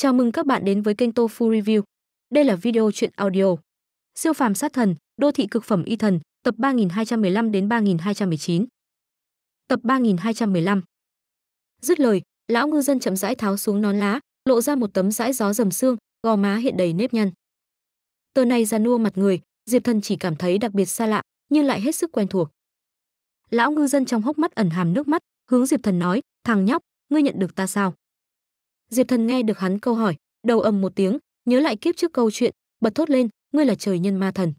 Chào mừng các bạn đến với kênh Tofu Review. Đây là video truyện audio. Siêu phàm sát thần, đô thị cực phẩm y thần, tập 3215 đến 3219. Tập 3215. Dứt lời, lão ngư dân chậm rãi tháo xuống nón lá, lộ ra một tấm dãi gió rầm xương, gò má hiện đầy nếp nhăn. Tờ này ra nua mặt người, Diệp Thần chỉ cảm thấy đặc biệt xa lạ, nhưng lại hết sức quen thuộc. Lão ngư dân trong hốc mắt ẩn hàm nước mắt, hướng Diệp Thần nói, "Thằng nhóc, ngươi nhận được ta sao?" diệp thần nghe được hắn câu hỏi đầu ầm một tiếng nhớ lại kiếp trước câu chuyện bật thốt lên ngươi là trời nhân ma thần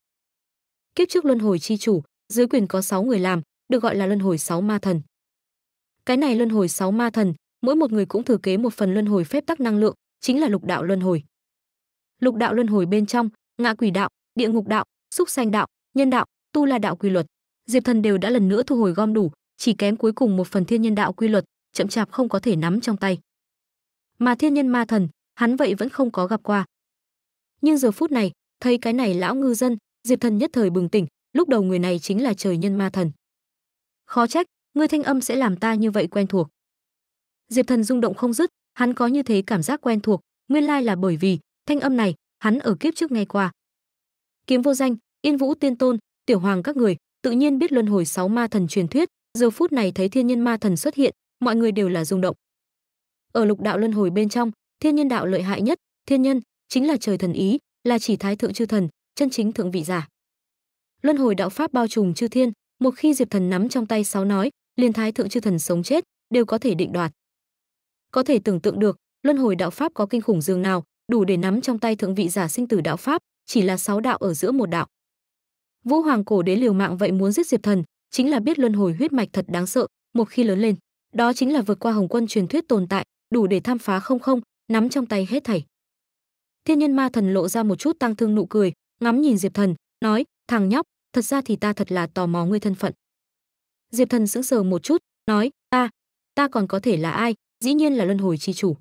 kiếp trước luân hồi chi chủ dưới quyền có 6 người làm được gọi là luân hồi 6 ma thần cái này luân hồi 6 ma thần mỗi một người cũng thừa kế một phần luân hồi phép tắc năng lượng chính là lục đạo luân hồi lục đạo luân hồi bên trong ngạ quỷ đạo địa ngục đạo xúc sanh đạo nhân đạo tu la đạo quy luật diệp thần đều đã lần nữa thu hồi gom đủ chỉ kém cuối cùng một phần thiên nhân đạo quy luật chậm chạp không có thể nắm trong tay mà thiên nhân ma thần hắn vậy vẫn không có gặp qua nhưng giờ phút này thấy cái này lão ngư dân diệp thần nhất thời bừng tỉnh lúc đầu người này chính là trời nhân ma thần khó trách ngươi thanh âm sẽ làm ta như vậy quen thuộc diệp thần rung động không dứt hắn có như thế cảm giác quen thuộc nguyên lai là bởi vì thanh âm này hắn ở kiếp trước nghe qua kiếm vô danh yên vũ tiên tôn tiểu hoàng các người tự nhiên biết luân hồi sáu ma thần truyền thuyết giờ phút này thấy thiên nhân ma thần xuất hiện mọi người đều là rung động ở lục đạo luân hồi bên trong, thiên nhân đạo lợi hại nhất, thiên nhân chính là trời thần ý, là chỉ thái thượng chư thần, chân chính thượng vị giả. Luân hồi đạo pháp bao trùm chư thiên, một khi Diệp Thần nắm trong tay sáu nói, liền thái thượng chư thần sống chết đều có thể định đoạt. Có thể tưởng tượng được, luân hồi đạo pháp có kinh khủng dường nào, đủ để nắm trong tay thượng vị giả sinh tử đạo pháp, chỉ là sáu đạo ở giữa một đạo. Vũ Hoàng cổ đế liều mạng vậy muốn giết Diệp Thần, chính là biết luân hồi huyết mạch thật đáng sợ, một khi lớn lên, đó chính là vượt qua Hồng Quân truyền thuyết tồn tại, đủ để tham phá không không, nắm trong tay hết thảy. Thiên nhân ma thần lộ ra một chút tăng thương nụ cười, ngắm nhìn Diệp Thần, nói, thằng nhóc, thật ra thì ta thật là tò mò ngươi thân phận. Diệp Thần sững sờ một chút, nói, ta, ta còn có thể là ai, dĩ nhiên là luân hồi chi chủ.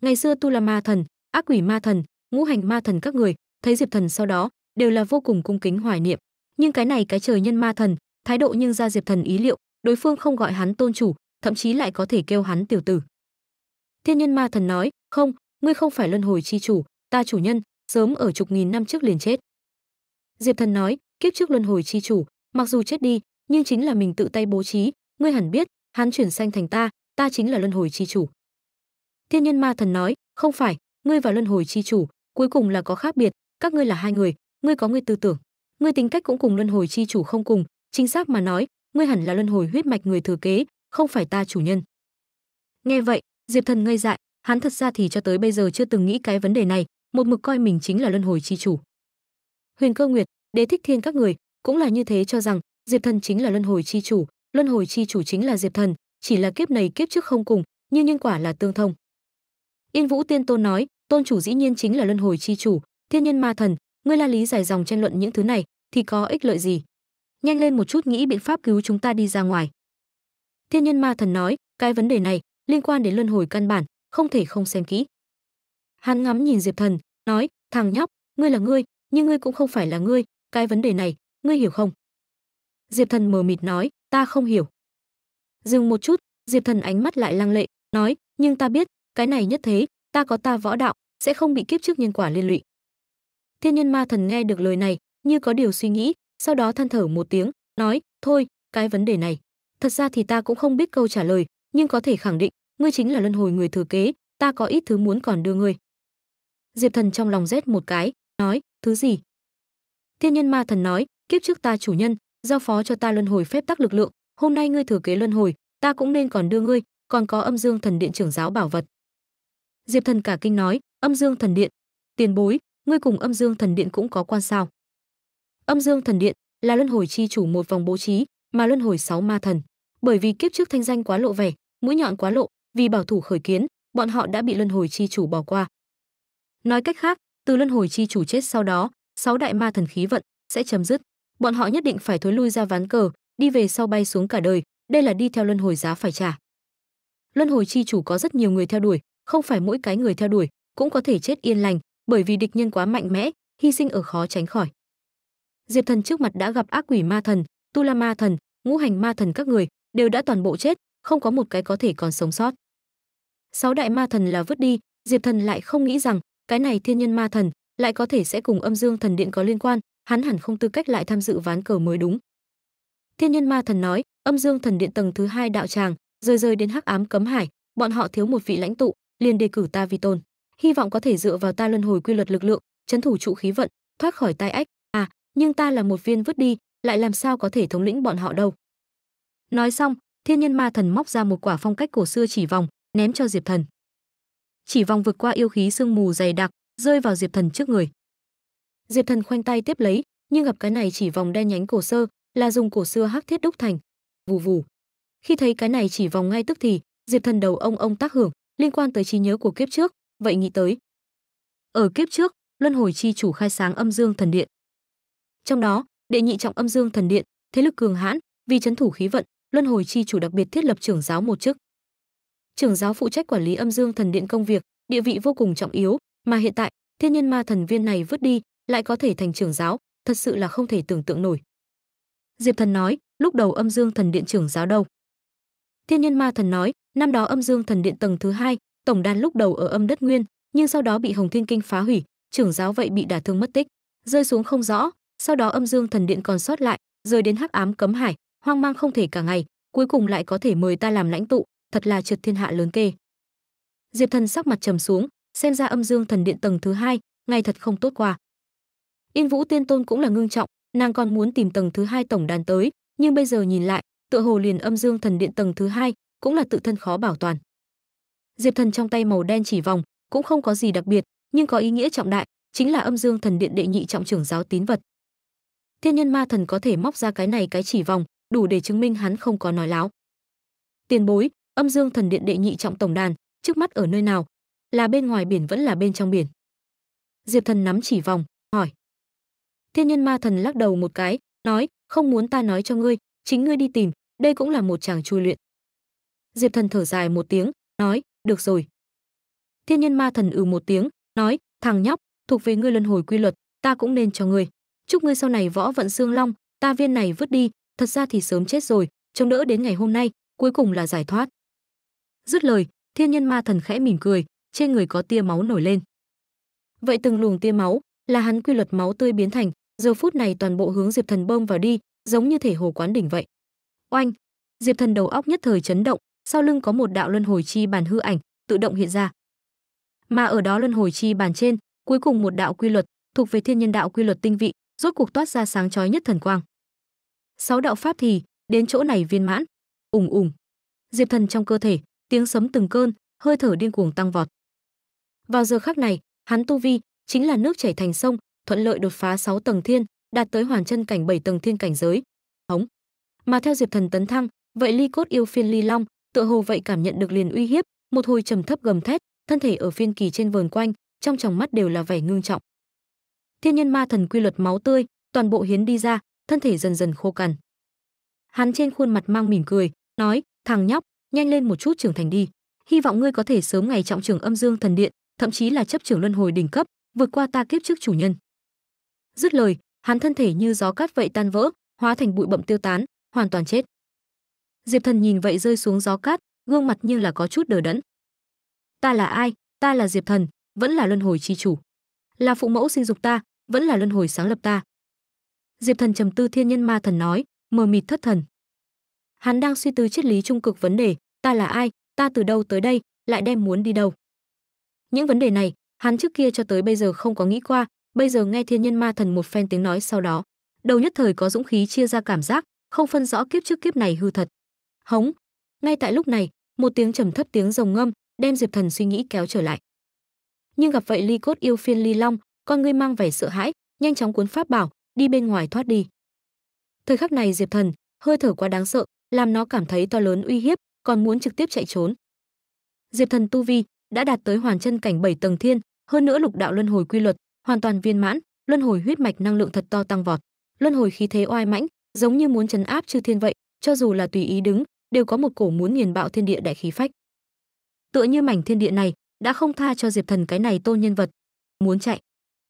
Ngày xưa tu là ma thần, ác quỷ ma thần, ngũ hành ma thần các người, thấy Diệp Thần sau đó, đều là vô cùng cung kính hoài niệm. Nhưng cái này cái trời nhân ma thần, thái độ nhưng ra Diệp Thần ý liệu, đối phương không gọi hắn tôn chủ, thậm chí lại có thể kêu hắn tiểu tử. Thiên nhân ma thần nói, không, ngươi không phải luân hồi chi chủ, ta chủ nhân, sớm ở chục nghìn năm trước liền chết. Diệp thần nói, kiếp trước luân hồi chi chủ, mặc dù chết đi, nhưng chính là mình tự tay bố trí, ngươi hẳn biết, hắn chuyển sanh thành ta, ta chính là luân hồi chi chủ. Thiên nhân ma thần nói, không phải, ngươi và luân hồi chi chủ, cuối cùng là có khác biệt, các ngươi là hai người, ngươi có ngươi tư tưởng, ngươi tính cách cũng cùng luân hồi chi chủ không cùng, chính xác mà nói, ngươi hẳn là luân hồi huyết mạch người thừa kế, không phải ta chủ nhân. Nghe vậy, diệp thần ngây dại hắn thật ra thì cho tới bây giờ chưa từng nghĩ cái vấn đề này một mực coi mình chính là luân hồi chi chủ huyền cơ nguyệt đế thích thiên các người cũng là như thế cho rằng diệp thần chính là luân hồi chi chủ luân hồi chi chủ chính là diệp thần chỉ là kiếp này kiếp trước không cùng nhưng nhân quả là tương thông yên vũ tiên tôn nói tôn chủ dĩ nhiên chính là luân hồi chi chủ thiên nhân ma thần ngươi la lý giải dòng tranh luận những thứ này thì có ích lợi gì nhanh lên một chút nghĩ biện pháp cứu chúng ta đi ra ngoài thiên nhân ma thần nói cái vấn đề này liên quan đến luân hồi căn bản, không thể không xem kỹ. Hắn ngắm nhìn Diệp Thần, nói: "Thằng nhóc, ngươi là ngươi, nhưng ngươi cũng không phải là ngươi, cái vấn đề này, ngươi hiểu không?" Diệp Thần mờ mịt nói: "Ta không hiểu." Dừng một chút, Diệp Thần ánh mắt lại lăng lệ, nói: "Nhưng ta biết, cái này nhất thế, ta có ta võ đạo, sẽ không bị kiếp trước nhân quả liên lụy." Thiên Nhân Ma Thần nghe được lời này, như có điều suy nghĩ, sau đó than thở một tiếng, nói: "Thôi, cái vấn đề này, thật ra thì ta cũng không biết câu trả lời, nhưng có thể khẳng định ngươi chính là luân hồi người thừa kế ta có ít thứ muốn còn đưa ngươi diệp thần trong lòng rét một cái nói thứ gì thiên nhân ma thần nói kiếp trước ta chủ nhân giao phó cho ta luân hồi phép tắc lực lượng hôm nay ngươi thừa kế luân hồi ta cũng nên còn đưa ngươi còn có âm dương thần điện trưởng giáo bảo vật diệp thần cả kinh nói âm dương thần điện tiền bối ngươi cùng âm dương thần điện cũng có quan sao âm dương thần điện là luân hồi chi chủ một vòng bố trí mà luân hồi sáu ma thần bởi vì kiếp trước thanh danh quá lộ vẻ mũi nhọn quá lộ, vì bảo thủ khởi kiến, bọn họ đã bị luân hồi chi chủ bỏ qua. Nói cách khác, từ luân hồi chi chủ chết sau đó, sáu đại ma thần khí vận sẽ chấm dứt. Bọn họ nhất định phải thối lui ra ván cờ, đi về sau bay xuống cả đời, đây là đi theo luân hồi giá phải trả. Luân hồi chi chủ có rất nhiều người theo đuổi, không phải mỗi cái người theo đuổi cũng có thể chết yên lành, bởi vì địch nhân quá mạnh mẽ, hy sinh ở khó tránh khỏi. Diệp Thần trước mặt đã gặp ác quỷ ma thần, tu la ma thần, ngũ hành ma thần các người đều đã toàn bộ chết, không có một cái có thể còn sống sót. Sáu đại ma thần là vứt đi, Diệp Thần lại không nghĩ rằng cái này thiên nhân ma thần lại có thể sẽ cùng âm dương thần điện có liên quan, hắn hẳn không tư cách lại tham dự ván cờ mới đúng. Thiên nhân ma thần nói, âm dương thần điện tầng thứ hai đạo tràng, rời rời đến hắc ám cấm hải, bọn họ thiếu một vị lãnh tụ, liền đề cử ta vi tôn, hy vọng có thể dựa vào ta luân hồi quy luật lực lượng, chấn thủ trụ khí vận, thoát khỏi tai ách. À, nhưng ta là một viên vứt đi, lại làm sao có thể thống lĩnh bọn họ đâu. Nói xong, thiên nhân ma thần móc ra một quả phong cách cổ xưa chỉ vòng ném cho diệp thần chỉ vòng vượt qua yêu khí sương mù dày đặc rơi vào diệp thần trước người diệp thần khoanh tay tiếp lấy nhưng gặp cái này chỉ vòng đen nhánh cổ sơ là dùng cổ xưa hắc thiết đúc thành vù vù khi thấy cái này chỉ vòng ngay tức thì diệp thần đầu ông ông tác hưởng liên quan tới trí nhớ của kiếp trước vậy nghĩ tới ở kiếp trước luân hồi chi chủ khai sáng âm dương thần điện trong đó đệ nhị trọng âm dương thần điện thế lực cường hãn vì chấn thủ khí vận luân hồi chi chủ đặc biệt thiết lập trưởng giáo một chức. Trưởng giáo phụ trách quản lý âm dương thần điện công việc, địa vị vô cùng trọng yếu, mà hiện tại, thiên nhân ma thần viên này vứt đi, lại có thể thành trưởng giáo, thật sự là không thể tưởng tượng nổi. Diệp Thần nói, lúc đầu âm dương thần điện trưởng giáo đâu? Thiên nhân ma thần nói, năm đó âm dương thần điện tầng thứ hai, tổng đàn lúc đầu ở âm đất nguyên, nhưng sau đó bị Hồng Thiên Kinh phá hủy, trưởng giáo vậy bị đả thương mất tích, rơi xuống không rõ, sau đó âm dương thần điện còn sót lại, rơi đến hắc ám cấm hải, hoang mang không thể cả ngày, cuối cùng lại có thể mời ta làm lãnh tụ, thật là trượt thiên hạ lớn kê. Diệp Thần sắc mặt trầm xuống, xem ra âm dương thần điện tầng thứ hai, ngày thật không tốt qua. Yên Vũ Tiên Tôn cũng là ngưng trọng, nàng còn muốn tìm tầng thứ hai tổng đàn tới, nhưng bây giờ nhìn lại, tựa hồ liền âm dương thần điện tầng thứ hai cũng là tự thân khó bảo toàn. Diệp Thần trong tay màu đen chỉ vòng, cũng không có gì đặc biệt, nhưng có ý nghĩa trọng đại, chính là âm dương thần điện đệ nhị trọng trưởng giáo tín vật. Thiên nhân ma thần có thể móc ra cái này cái chỉ vòng, đủ để chứng minh hắn không có nói láo. Tiền bối, Âm Dương Thần Điện đệ nhị trọng tổng đàn, trước mắt ở nơi nào? Là bên ngoài biển vẫn là bên trong biển? Diệp Thần nắm chỉ vòng, hỏi. Thiên Nhân Ma Thần lắc đầu một cái, nói, không muốn ta nói cho ngươi, chính ngươi đi tìm, đây cũng là một chàng chui luyện. Diệp Thần thở dài một tiếng, nói, được rồi. Thiên Nhân Ma Thần ừ một tiếng, nói, thằng nhóc, thuộc về ngươi luân hồi quy luật, ta cũng nên cho ngươi. Chúc ngươi sau này võ vận xương long, ta viên này vứt đi, thật ra thì sớm chết rồi chống đỡ đến ngày hôm nay cuối cùng là giải thoát dứt lời thiên nhân ma thần khẽ mỉm cười trên người có tia máu nổi lên vậy từng luồng tia máu là hắn quy luật máu tươi biến thành giờ phút này toàn bộ hướng diệp thần bơm vào đi giống như thể hồ quán đỉnh vậy oanh diệp thần đầu óc nhất thời chấn động sau lưng có một đạo luân hồi chi bàn hư ảnh tự động hiện ra mà ở đó luân hồi chi bàn trên cuối cùng một đạo quy luật thuộc về thiên nhân đạo quy luật tinh vị rốt cuộc toát ra sáng chói nhất thần quang sáu đạo pháp thì đến chỗ này viên mãn ủng ủng diệp thần trong cơ thể tiếng sấm từng cơn hơi thở điên cuồng tăng vọt vào giờ khắc này hắn tu vi chính là nước chảy thành sông thuận lợi đột phá sáu tầng thiên đạt tới hoàn chân cảnh bảy tầng thiên cảnh giới hống mà theo diệp thần tấn thăng vậy ly cốt yêu phiên ly long tựa hồ vậy cảm nhận được liền uy hiếp một hồi trầm thấp gầm thét thân thể ở phiên kỳ trên vờn quanh trong tròng mắt đều là vẻ ngưng trọng thiên nhân ma thần quy luật máu tươi toàn bộ hiến đi ra thân thể dần dần khô cằn. Hắn trên khuôn mặt mang mỉm cười, nói: "Thằng nhóc, nhanh lên một chút trưởng thành đi, hy vọng ngươi có thể sớm ngày trọng trưởng âm dương thần điện, thậm chí là chấp trưởng luân hồi đỉnh cấp, vượt qua ta kiếp trước chủ nhân." Dứt lời, hắn thân thể như gió cát vậy tan vỡ, hóa thành bụi bậm tiêu tán, hoàn toàn chết. Diệp Thần nhìn vậy rơi xuống gió cát, gương mặt như là có chút đờ đẫn. Ta là ai? Ta là Diệp Thần, vẫn là luân hồi chi chủ. Là phụ mẫu sinh dục ta, vẫn là luân hồi sáng lập ta, diệp thần trầm tư thiên nhân ma thần nói mờ mịt thất thần hắn đang suy tư triết lý trung cực vấn đề ta là ai ta từ đâu tới đây lại đem muốn đi đâu những vấn đề này hắn trước kia cho tới bây giờ không có nghĩ qua bây giờ nghe thiên nhân ma thần một phen tiếng nói sau đó đầu nhất thời có dũng khí chia ra cảm giác không phân rõ kiếp trước kiếp này hư thật hống ngay tại lúc này một tiếng trầm thấp tiếng rồng ngâm đem diệp thần suy nghĩ kéo trở lại nhưng gặp vậy ly cốt yêu phiên ly long con ngươi mang vẻ sợ hãi nhanh chóng cuốn pháp bảo đi bên ngoài thoát đi. Thời khắc này Diệp Thần, hơi thở quá đáng sợ, làm nó cảm thấy to lớn uy hiếp, còn muốn trực tiếp chạy trốn. Diệp Thần tu vi đã đạt tới hoàn chân cảnh 7 tầng thiên, hơn nữa lục đạo luân hồi quy luật hoàn toàn viên mãn, luân hồi huyết mạch năng lượng thật to tăng vọt, luân hồi khí thế oai mãnh, giống như muốn trấn áp chư thiên vậy, cho dù là tùy ý đứng, đều có một cổ muốn nghiền bạo thiên địa đại khí phách. Tựa như mảnh thiên địa này đã không tha cho Diệp Thần cái này tôn nhân vật, muốn chạy.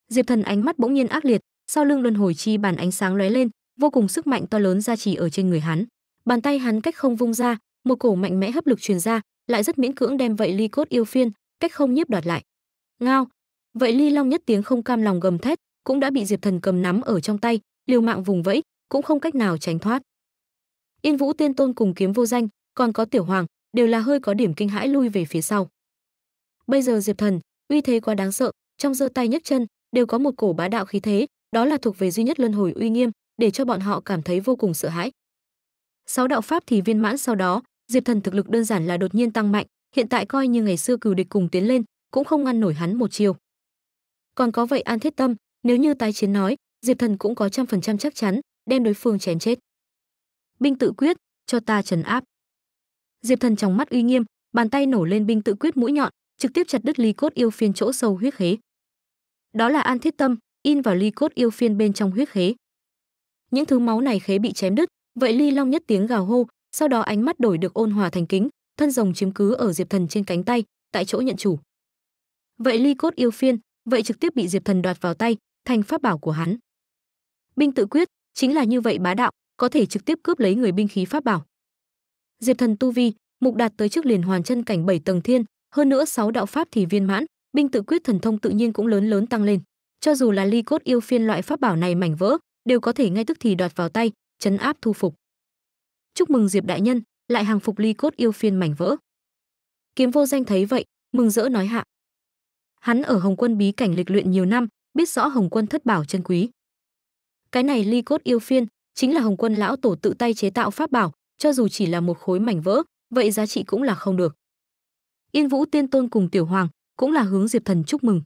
Diệp Thần ánh mắt bỗng nhiên ác liệt, sau lưng luân hồi chi bàn ánh sáng lóe lên vô cùng sức mạnh to lớn ra chỉ ở trên người hắn bàn tay hắn cách không vung ra một cổ mạnh mẽ hấp lực truyền ra lại rất miễn cưỡng đem vậy ly cốt yêu phiên cách không nhiếp đoạt lại ngao vậy ly long nhất tiếng không cam lòng gầm thét cũng đã bị diệp thần cầm nắm ở trong tay liều mạng vùng vẫy cũng không cách nào tránh thoát yên vũ tiên tôn cùng kiếm vô danh còn có tiểu hoàng đều là hơi có điểm kinh hãi lui về phía sau bây giờ diệp thần uy thế quá đáng sợ trong giơ tay nhấc chân đều có một cổ bá đạo khí thế đó là thuộc về duy nhất luân hồi uy nghiêm để cho bọn họ cảm thấy vô cùng sợ hãi sáu đạo pháp thì viên mãn sau đó diệp thần thực lực đơn giản là đột nhiên tăng mạnh hiện tại coi như ngày xưa cừu địch cùng tiến lên cũng không ngăn nổi hắn một chiều còn có vậy an thiết tâm nếu như tái chiến nói diệp thần cũng có trăm phần trăm chắc chắn đem đối phương chém chết binh tự quyết cho ta trấn áp diệp thần trong mắt uy nghiêm bàn tay nổ lên binh tự quyết mũi nhọn trực tiếp chặt đứt ly cốt yêu phiên chỗ sâu huyết khế đó là an thiết tâm in vào ly cốt yêu phiên bên trong huyết khế. Những thứ máu này khế bị chém đứt, vậy ly long nhất tiếng gào hô, sau đó ánh mắt đổi được ôn hòa thành kính, thân rồng chiếm cứ ở Diệp Thần trên cánh tay, tại chỗ nhận chủ. Vậy ly cốt yêu phiên, vậy trực tiếp bị Diệp Thần đoạt vào tay, thành pháp bảo của hắn. Binh tự quyết chính là như vậy bá đạo, có thể trực tiếp cướp lấy người binh khí pháp bảo. Diệp Thần tu vi, mục đạt tới trước liền hoàn chân cảnh 7 tầng thiên, hơn nữa 6 đạo pháp thì viên mãn, binh tự quyết thần thông tự nhiên cũng lớn lớn tăng lên. Cho dù là ly cốt yêu phiên loại pháp bảo này mảnh vỡ, đều có thể ngay tức thì đoạt vào tay, chấn áp thu phục. Chúc mừng Diệp đại nhân, lại hàng phục ly cốt yêu phiên mảnh vỡ. Kiếm vô danh thấy vậy, mừng rỡ nói hạ. Hắn ở Hồng Quân bí cảnh lịch luyện nhiều năm, biết rõ Hồng Quân thất bảo chân quý. Cái này ly cốt yêu phiên chính là Hồng Quân lão tổ tự tay chế tạo pháp bảo, cho dù chỉ là một khối mảnh vỡ, vậy giá trị cũng là không được. Yên Vũ Tiên Tôn cùng Tiểu Hoàng cũng là hướng Diệp Thần chúc mừng.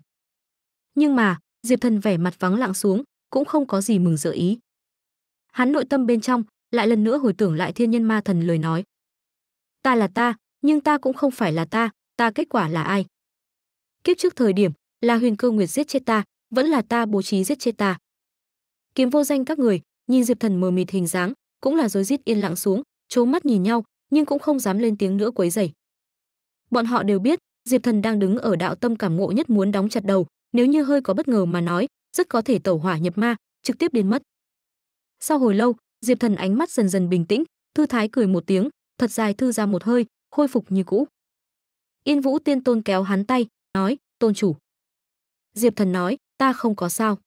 Nhưng mà, diệp thần vẻ mặt vắng lặng xuống cũng không có gì mừng rỡ ý hắn nội tâm bên trong lại lần nữa hồi tưởng lại thiên nhân ma thần lời nói ta là ta nhưng ta cũng không phải là ta ta kết quả là ai kiếp trước thời điểm là huyền cơ nguyệt giết chết ta vẫn là ta bố trí giết chết ta kiếm vô danh các người nhìn diệp thần mờ mịt hình dáng cũng là rối rít yên lặng xuống trố mắt nhìn nhau nhưng cũng không dám lên tiếng nữa quấy rầy bọn họ đều biết diệp thần đang đứng ở đạo tâm cảm ngộ nhất muốn đóng chặt đầu nếu như hơi có bất ngờ mà nói, rất có thể tẩu hỏa nhập ma, trực tiếp biến mất. Sau hồi lâu, Diệp Thần ánh mắt dần dần bình tĩnh, thư thái cười một tiếng, thật dài thư ra một hơi, khôi phục như cũ. Yên Vũ Tiên Tôn kéo hắn tay, nói, "Tôn chủ." Diệp Thần nói, "Ta không có sao."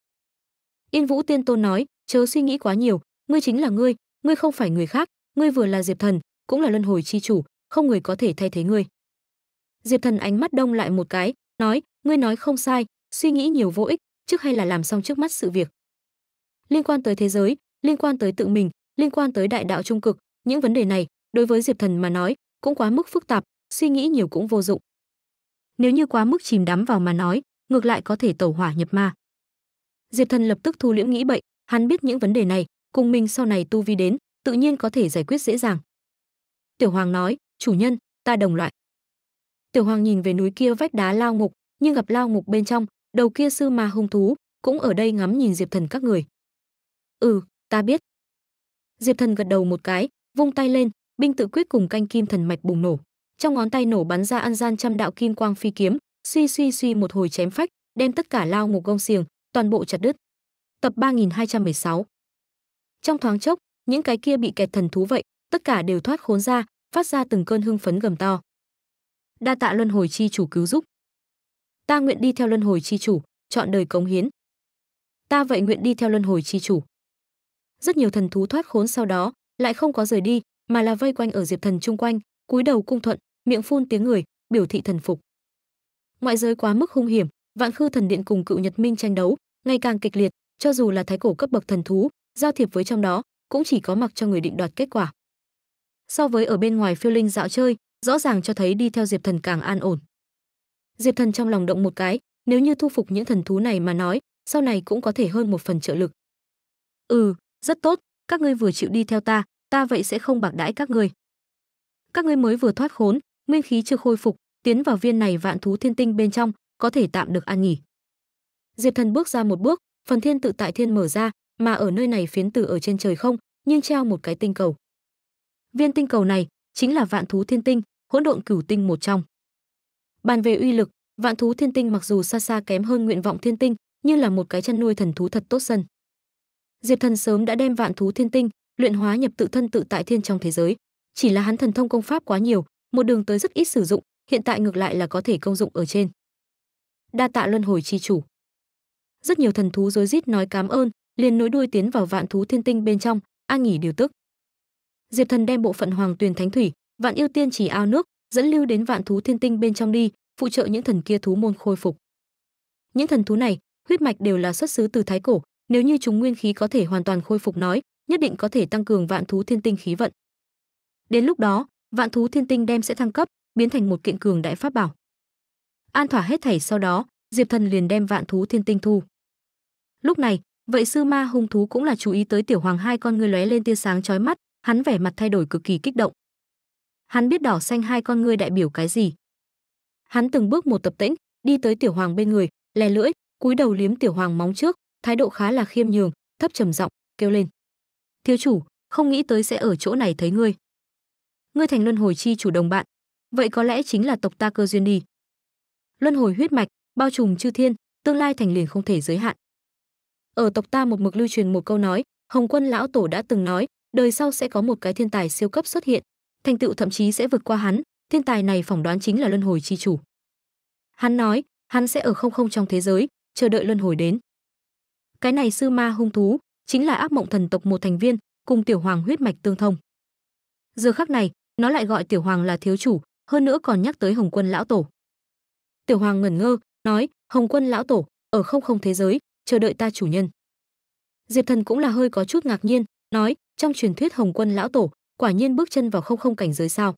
Yên Vũ Tiên Tôn nói, "Chớ suy nghĩ quá nhiều, ngươi chính là ngươi, ngươi không phải người khác, ngươi vừa là Diệp Thần, cũng là luân hồi chi chủ, không người có thể thay thế ngươi." Diệp Thần ánh mắt đông lại một cái, nói, "Ngươi nói không sai, suy nghĩ nhiều vô ích, trước hay là làm xong trước mắt sự việc. Liên quan tới thế giới, liên quan tới tự mình, liên quan tới đại đạo trung cực, những vấn đề này, đối với Diệp Thần mà nói, cũng quá mức phức tạp, suy nghĩ nhiều cũng vô dụng. Nếu như quá mức chìm đắm vào mà nói, ngược lại có thể tẩu hỏa nhập ma. Diệp Thần lập tức thu liễm nghĩ bậy, hắn biết những vấn đề này, cùng mình sau này tu vi đến, tự nhiên có thể giải quyết dễ dàng. Tiểu Hoàng nói, chủ nhân, ta đồng loại. Tiểu Hoàng nhìn về núi kia vách đá lao ngục, nhưng gặp lao ngục bên trong, đầu kia sư ma hung thú cũng ở đây ngắm nhìn diệp thần các người ừ ta biết diệp thần gật đầu một cái vung tay lên binh tự quyết cùng canh kim thần mạch bùng nổ trong ngón tay nổ bắn ra ăn gian trăm đạo kim quang phi kiếm suy suy suy một hồi chém phách đem tất cả lao ngục gông xiềng toàn bộ chặt đứt tập 3216 trong thoáng chốc những cái kia bị kẹt thần thú vậy tất cả đều thoát khốn ra phát ra từng cơn hưng phấn gầm to đa tạ luân hồi chi chủ cứu giúp ta nguyện đi theo luân hồi chi chủ chọn đời cống hiến ta vậy nguyện đi theo luân hồi chi chủ rất nhiều thần thú thoát khốn sau đó lại không có rời đi mà là vây quanh ở diệp thần chung quanh cúi đầu cung thuận miệng phun tiếng người biểu thị thần phục ngoại giới quá mức hung hiểm vạn khư thần điện cùng cựu nhật minh tranh đấu ngày càng kịch liệt cho dù là thái cổ cấp bậc thần thú giao thiệp với trong đó cũng chỉ có mặc cho người định đoạt kết quả so với ở bên ngoài phiêu linh dạo chơi rõ ràng cho thấy đi theo diệp thần càng an ổn Diệp Thần trong lòng động một cái, nếu như thu phục những thần thú này mà nói, sau này cũng có thể hơn một phần trợ lực. Ừ, rất tốt, các ngươi vừa chịu đi theo ta, ta vậy sẽ không bạc đãi các ngươi. Các ngươi mới vừa thoát khốn, nguyên khí chưa khôi phục, tiến vào viên này vạn thú thiên tinh bên trong, có thể tạm được an nghỉ. Diệp Thần bước ra một bước, phần thiên tự tại thiên mở ra, mà ở nơi này phiến tử ở trên trời không, nhưng treo một cái tinh cầu. Viên tinh cầu này chính là vạn thú thiên tinh, hỗn độn cửu tinh một trong. Bàn về uy lực, vạn thú thiên tinh mặc dù xa xa kém hơn nguyện vọng thiên tinh, nhưng là một cái chân nuôi thần thú thật tốt sân. Diệp Thần sớm đã đem vạn thú thiên tinh luyện hóa nhập tự thân tự tại thiên trong thế giới, chỉ là hắn thần thông công pháp quá nhiều, một đường tới rất ít sử dụng, hiện tại ngược lại là có thể công dụng ở trên. Đa tạ luân hồi chi chủ. Rất nhiều thần thú rối rít nói cảm ơn, liền nối đuôi tiến vào vạn thú thiên tinh bên trong, an nghỉ điều tức. Diệp Thần đem bộ phận hoàng tuyền thánh thủy, vạn yêu tiên chỉ ao nước, dẫn lưu đến vạn thú thiên tinh bên trong đi phụ trợ những thần kia thú môn khôi phục những thần thú này huyết mạch đều là xuất xứ từ thái cổ nếu như chúng nguyên khí có thể hoàn toàn khôi phục nói nhất định có thể tăng cường vạn thú thiên tinh khí vận đến lúc đó vạn thú thiên tinh đem sẽ thăng cấp biến thành một kiện cường đại pháp bảo an thỏa hết thảy sau đó diệp thần liền đem vạn thú thiên tinh thu lúc này vậy sư ma hung thú cũng là chú ý tới tiểu hoàng hai con ngươi lóe lên tia sáng chói mắt hắn vẻ mặt thay đổi cực kỳ kích động Hắn biết đỏ xanh hai con ngươi đại biểu cái gì. Hắn từng bước một tập tĩnh, đi tới tiểu hoàng bên người, lè lưỡi, cúi đầu liếm tiểu hoàng móng trước, thái độ khá là khiêm nhường, thấp trầm giọng, kêu lên: "Thiếu chủ, không nghĩ tới sẽ ở chỗ này thấy ngươi. Ngươi thành luân hồi chi chủ đồng bạn, vậy có lẽ chính là tộc ta cơ duyên đi." Luân hồi huyết mạch, bao trùm chư thiên, tương lai thành liền không thể giới hạn. Ở tộc ta một mực lưu truyền một câu nói, Hồng Quân lão tổ đã từng nói, đời sau sẽ có một cái thiên tài siêu cấp xuất hiện, thành tựu thậm chí sẽ vượt qua hắn, thiên tài này phỏng đoán chính là luân hồi chi chủ. Hắn nói, hắn sẽ ở không không trong thế giới, chờ đợi luân hồi đến. Cái này sư ma hung thú, chính là ác mộng thần tộc một thành viên, cùng tiểu hoàng huyết mạch tương thông. Giờ khắc này, nó lại gọi tiểu hoàng là thiếu chủ, hơn nữa còn nhắc tới Hồng Quân lão tổ. Tiểu hoàng ngẩn ngơ, nói, Hồng Quân lão tổ, ở không không thế giới, chờ đợi ta chủ nhân. Diệp Thần cũng là hơi có chút ngạc nhiên, nói, trong truyền thuyết Hồng Quân lão tổ quả nhiên bước chân vào không không cảnh giới sao?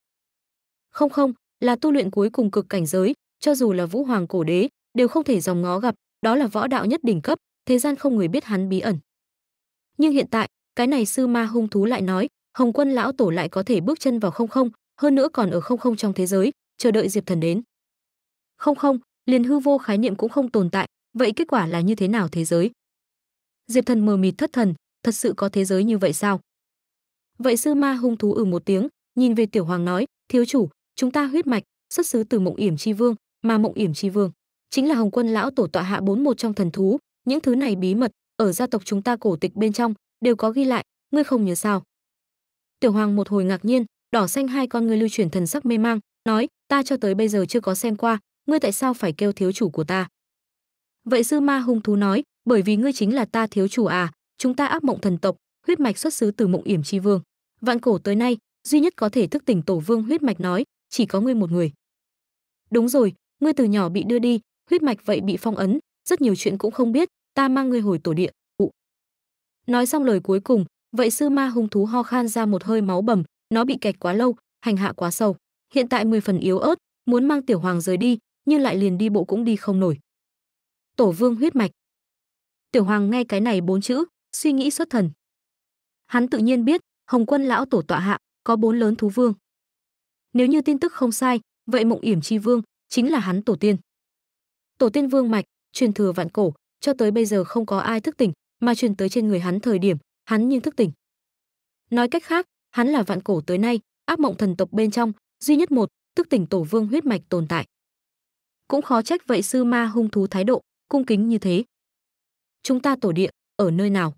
Không không, là tu luyện cuối cùng cực cảnh giới, cho dù là Vũ Hoàng cổ đế, đều không thể dòng ngó gặp, đó là võ đạo nhất đỉnh cấp, thế gian không người biết hắn bí ẩn. Nhưng hiện tại, cái này sư ma hung thú lại nói, Hồng Quân lão tổ lại có thể bước chân vào không không, hơn nữa còn ở không không trong thế giới, chờ đợi Diệp Thần đến. Không không, liền hư vô khái niệm cũng không tồn tại, vậy kết quả là như thế nào thế giới? Diệp Thần mờ mịt thất thần, thật sự có thế giới như vậy sao? Vậy sư ma hung thú ừ một tiếng, nhìn về tiểu hoàng nói, thiếu chủ, chúng ta huyết mạch, xuất xứ từ mộng yểm chi vương, mà mộng yểm chi vương chính là hồng quân lão tổ tọa hạ bốn một trong thần thú, những thứ này bí mật ở gia tộc chúng ta cổ tịch bên trong đều có ghi lại, ngươi không nhớ sao? Tiểu hoàng một hồi ngạc nhiên, đỏ xanh hai con ngươi lưu chuyển thần sắc mê mang, nói, ta cho tới bây giờ chưa có xem qua, ngươi tại sao phải kêu thiếu chủ của ta? Vậy sư ma hung thú nói, bởi vì ngươi chính là ta thiếu chủ à, chúng ta ác mộng thần tộc, huyết mạch xuất xứ từ mộng yểm chi vương vạn cổ tới nay duy nhất có thể thức tỉnh tổ vương huyết mạch nói chỉ có ngươi một người đúng rồi ngươi từ nhỏ bị đưa đi huyết mạch vậy bị phong ấn rất nhiều chuyện cũng không biết ta mang ngươi hồi tổ địa Ú. nói xong lời cuối cùng vậy sư ma hung thú ho khan ra một hơi máu bầm nó bị kẹt quá lâu hành hạ quá sâu hiện tại mười phần yếu ớt muốn mang tiểu hoàng rời đi nhưng lại liền đi bộ cũng đi không nổi tổ vương huyết mạch tiểu hoàng nghe cái này bốn chữ suy nghĩ xuất thần Hắn tự nhiên biết, Hồng Quân lão tổ tọa hạ có bốn lớn thú vương. Nếu như tin tức không sai, vậy Mộng Yểm Chi Vương chính là hắn tổ tiên. Tổ tiên vương mạch truyền thừa vạn cổ, cho tới bây giờ không có ai thức tỉnh, mà truyền tới trên người hắn thời điểm, hắn nhưng thức tỉnh. Nói cách khác, hắn là vạn cổ tới nay, ác mộng thần tộc bên trong, duy nhất một thức tỉnh tổ vương huyết mạch tồn tại. Cũng khó trách vậy sư ma hung thú thái độ cung kính như thế. Chúng ta tổ địa ở nơi nào?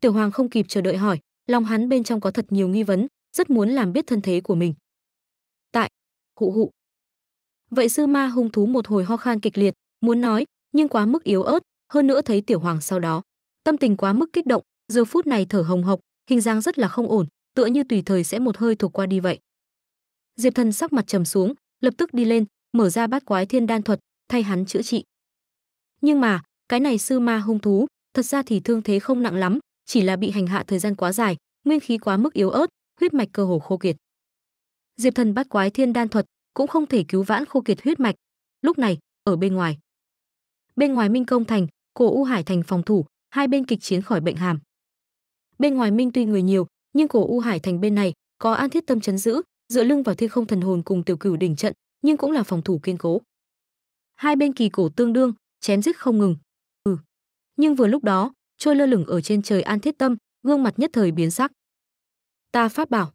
Tiểu Hoàng không kịp chờ đợi hỏi, lòng hắn bên trong có thật nhiều nghi vấn, rất muốn làm biết thân thế của mình. Tại, hụ hụ. Vậy sư ma hung thú một hồi ho khan kịch liệt, muốn nói, nhưng quá mức yếu ớt, hơn nữa thấy Tiểu Hoàng sau đó, tâm tình quá mức kích động, giờ phút này thở hồng hộc, hình dáng rất là không ổn, tựa như tùy thời sẽ một hơi thuộc qua đi vậy. Diệp Thần sắc mặt trầm xuống, lập tức đi lên, mở ra bát quái thiên đan thuật, thay hắn chữa trị. Nhưng mà, cái này sư ma hung thú, thật ra thì thương thế không nặng lắm, chỉ là bị hành hạ thời gian quá dài nguyên khí quá mức yếu ớt huyết mạch cơ hồ khô kiệt diệp thần bắt quái thiên đan thuật cũng không thể cứu vãn khô kiệt huyết mạch lúc này ở bên ngoài bên ngoài minh công thành cổ u hải thành phòng thủ hai bên kịch chiến khỏi bệnh hàm bên ngoài minh tuy người nhiều nhưng cổ u hải thành bên này có an thiết tâm chấn giữ dựa lưng vào thiên không thần hồn cùng tiểu cửu đỉnh trận nhưng cũng là phòng thủ kiên cố hai bên kỳ cổ tương đương chém giết không ngừng ừ nhưng vừa lúc đó trôi lơ lửng ở trên trời An Thiết Tâm, gương mặt nhất thời biến sắc. Ta phát bảo.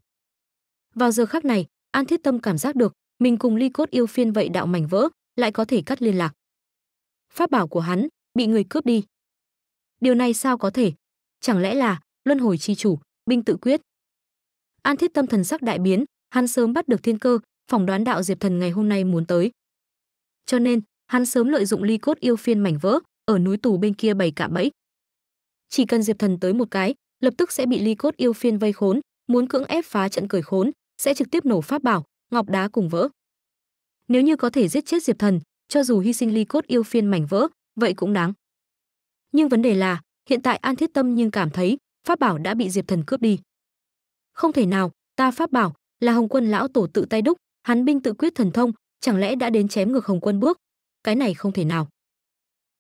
Vào giờ khắc này, An Thiết Tâm cảm giác được, mình cùng Ly Cốt yêu phiên vậy đạo mảnh vỡ, lại có thể cắt liên lạc. Pháp bảo của hắn bị người cướp đi. Điều này sao có thể? Chẳng lẽ là Luân hồi chi chủ, binh tự quyết? An Thiết Tâm thần sắc đại biến, hắn sớm bắt được thiên cơ, phỏng đoán đạo Diệp Thần ngày hôm nay muốn tới. Cho nên, hắn sớm lợi dụng ly cốt yêu phiên mảnh vỡ ở núi tù bên kia bày cạm bẫy chỉ cần diệp thần tới một cái lập tức sẽ bị ly cốt yêu phiên vây khốn muốn cưỡng ép phá trận cởi khốn sẽ trực tiếp nổ pháp bảo ngọc đá cùng vỡ nếu như có thể giết chết diệp thần cho dù hy sinh ly cốt yêu phiên mảnh vỡ vậy cũng đáng nhưng vấn đề là hiện tại an thiết tâm nhưng cảm thấy pháp bảo đã bị diệp thần cướp đi không thể nào ta pháp bảo là hồng quân lão tổ tự tay đúc hắn binh tự quyết thần thông chẳng lẽ đã đến chém ngược hồng quân bước cái này không thể nào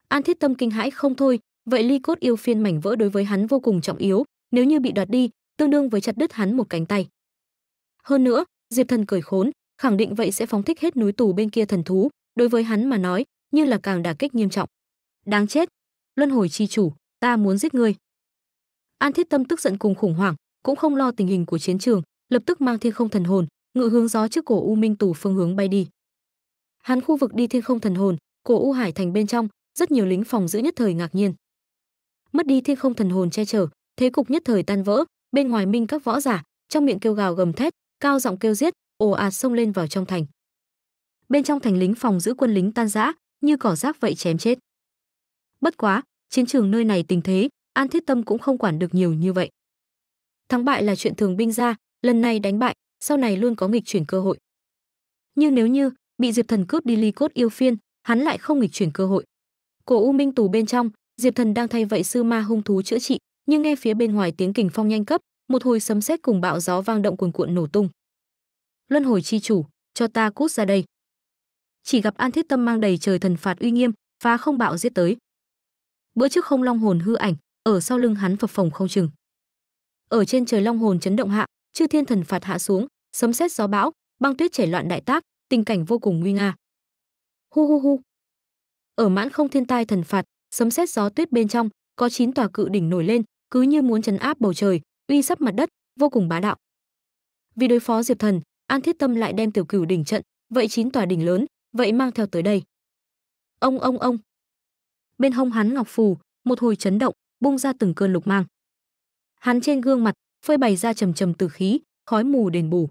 an thiết tâm kinh hãi không thôi Vậy ly cốt yêu phiên mảnh vỡ đối với hắn vô cùng trọng yếu, nếu như bị đoạt đi, tương đương với chặt đứt hắn một cánh tay. Hơn nữa, Diệp Thần cười khốn, khẳng định vậy sẽ phóng thích hết núi tù bên kia thần thú, đối với hắn mà nói, như là càng đả kích nghiêm trọng. Đáng chết, Luân hồi chi chủ, ta muốn giết ngươi. An Thiết Tâm tức giận cùng khủng hoảng, cũng không lo tình hình của chiến trường, lập tức mang thiên không thần hồn, ngự hướng gió trước cổ U Minh Tù phương hướng bay đi. Hắn khu vực đi thiên không thần hồn, cổ U Hải thành bên trong, rất nhiều lính phòng giữ nhất thời ngạc nhiên mất đi thiên không thần hồn che chở thế cục nhất thời tan vỡ bên ngoài minh các võ giả trong miệng kêu gào gầm thét cao giọng kêu giết ồ ạt xông lên vào trong thành bên trong thành lính phòng giữ quân lính tan rã như cỏ rác vậy chém chết bất quá chiến trường nơi này tình thế an thiết tâm cũng không quản được nhiều như vậy thắng bại là chuyện thường binh ra lần này đánh bại sau này luôn có nghịch chuyển cơ hội nhưng nếu như bị diệp thần cướp đi ly cốt yêu phiên hắn lại không nghịch chuyển cơ hội cổ u minh tù bên trong Diệp Thần đang thay vậy sư ma hung thú chữa trị, nhưng nghe phía bên ngoài tiếng kình phong nhanh cấp, một hồi sấm sét cùng bạo gió vang động cuồn cuộn nổ tung. Luân hồi chi chủ, cho ta cút ra đây. Chỉ gặp An Thiết Tâm mang đầy trời thần phạt uy nghiêm, phá không bạo giết tới. Bữa trước không long hồn hư ảnh, ở sau lưng hắn phập phồng không chừng. Ở trên trời long hồn chấn động hạ, chư thiên thần phạt hạ xuống, sấm sét gió bão, băng tuyết chảy loạn đại tác, tình cảnh vô cùng nguy nga. Hu hu hu. Ở mãn không thiên tai thần phạt, sấm sét gió tuyết bên trong có chín tòa cự đỉnh nổi lên cứ như muốn chấn áp bầu trời uy sắp mặt đất vô cùng bá đạo vì đối phó diệp thần an thiết tâm lại đem tiểu cửu đỉnh trận vậy chín tòa đỉnh lớn vậy mang theo tới đây ông ông ông bên hông hắn ngọc phù một hồi chấn động bung ra từng cơn lục mang hắn trên gương mặt phơi bày ra trầm trầm từ khí khói mù đền bù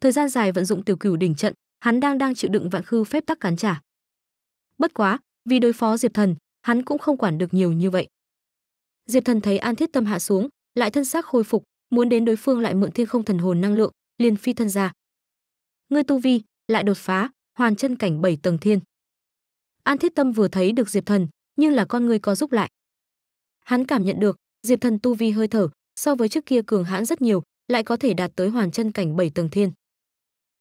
thời gian dài vận dụng tiểu cửu đỉnh trận hắn đang đang chịu đựng vạn khư phép tắc cán trả bất quá vì đối phó diệp thần hắn cũng không quản được nhiều như vậy. Diệp Thần thấy An Thiết Tâm hạ xuống, lại thân xác hồi phục, muốn đến đối phương lại mượn thiên không thần hồn năng lượng, liền phi thân ra. Ngươi tu vi lại đột phá, hoàn chân cảnh bảy tầng thiên. An Thiết Tâm vừa thấy được Diệp Thần, nhưng là con người có giúp lại. Hắn cảm nhận được, Diệp Thần tu vi hơi thở so với trước kia cường hãn rất nhiều, lại có thể đạt tới hoàn chân cảnh bảy tầng thiên.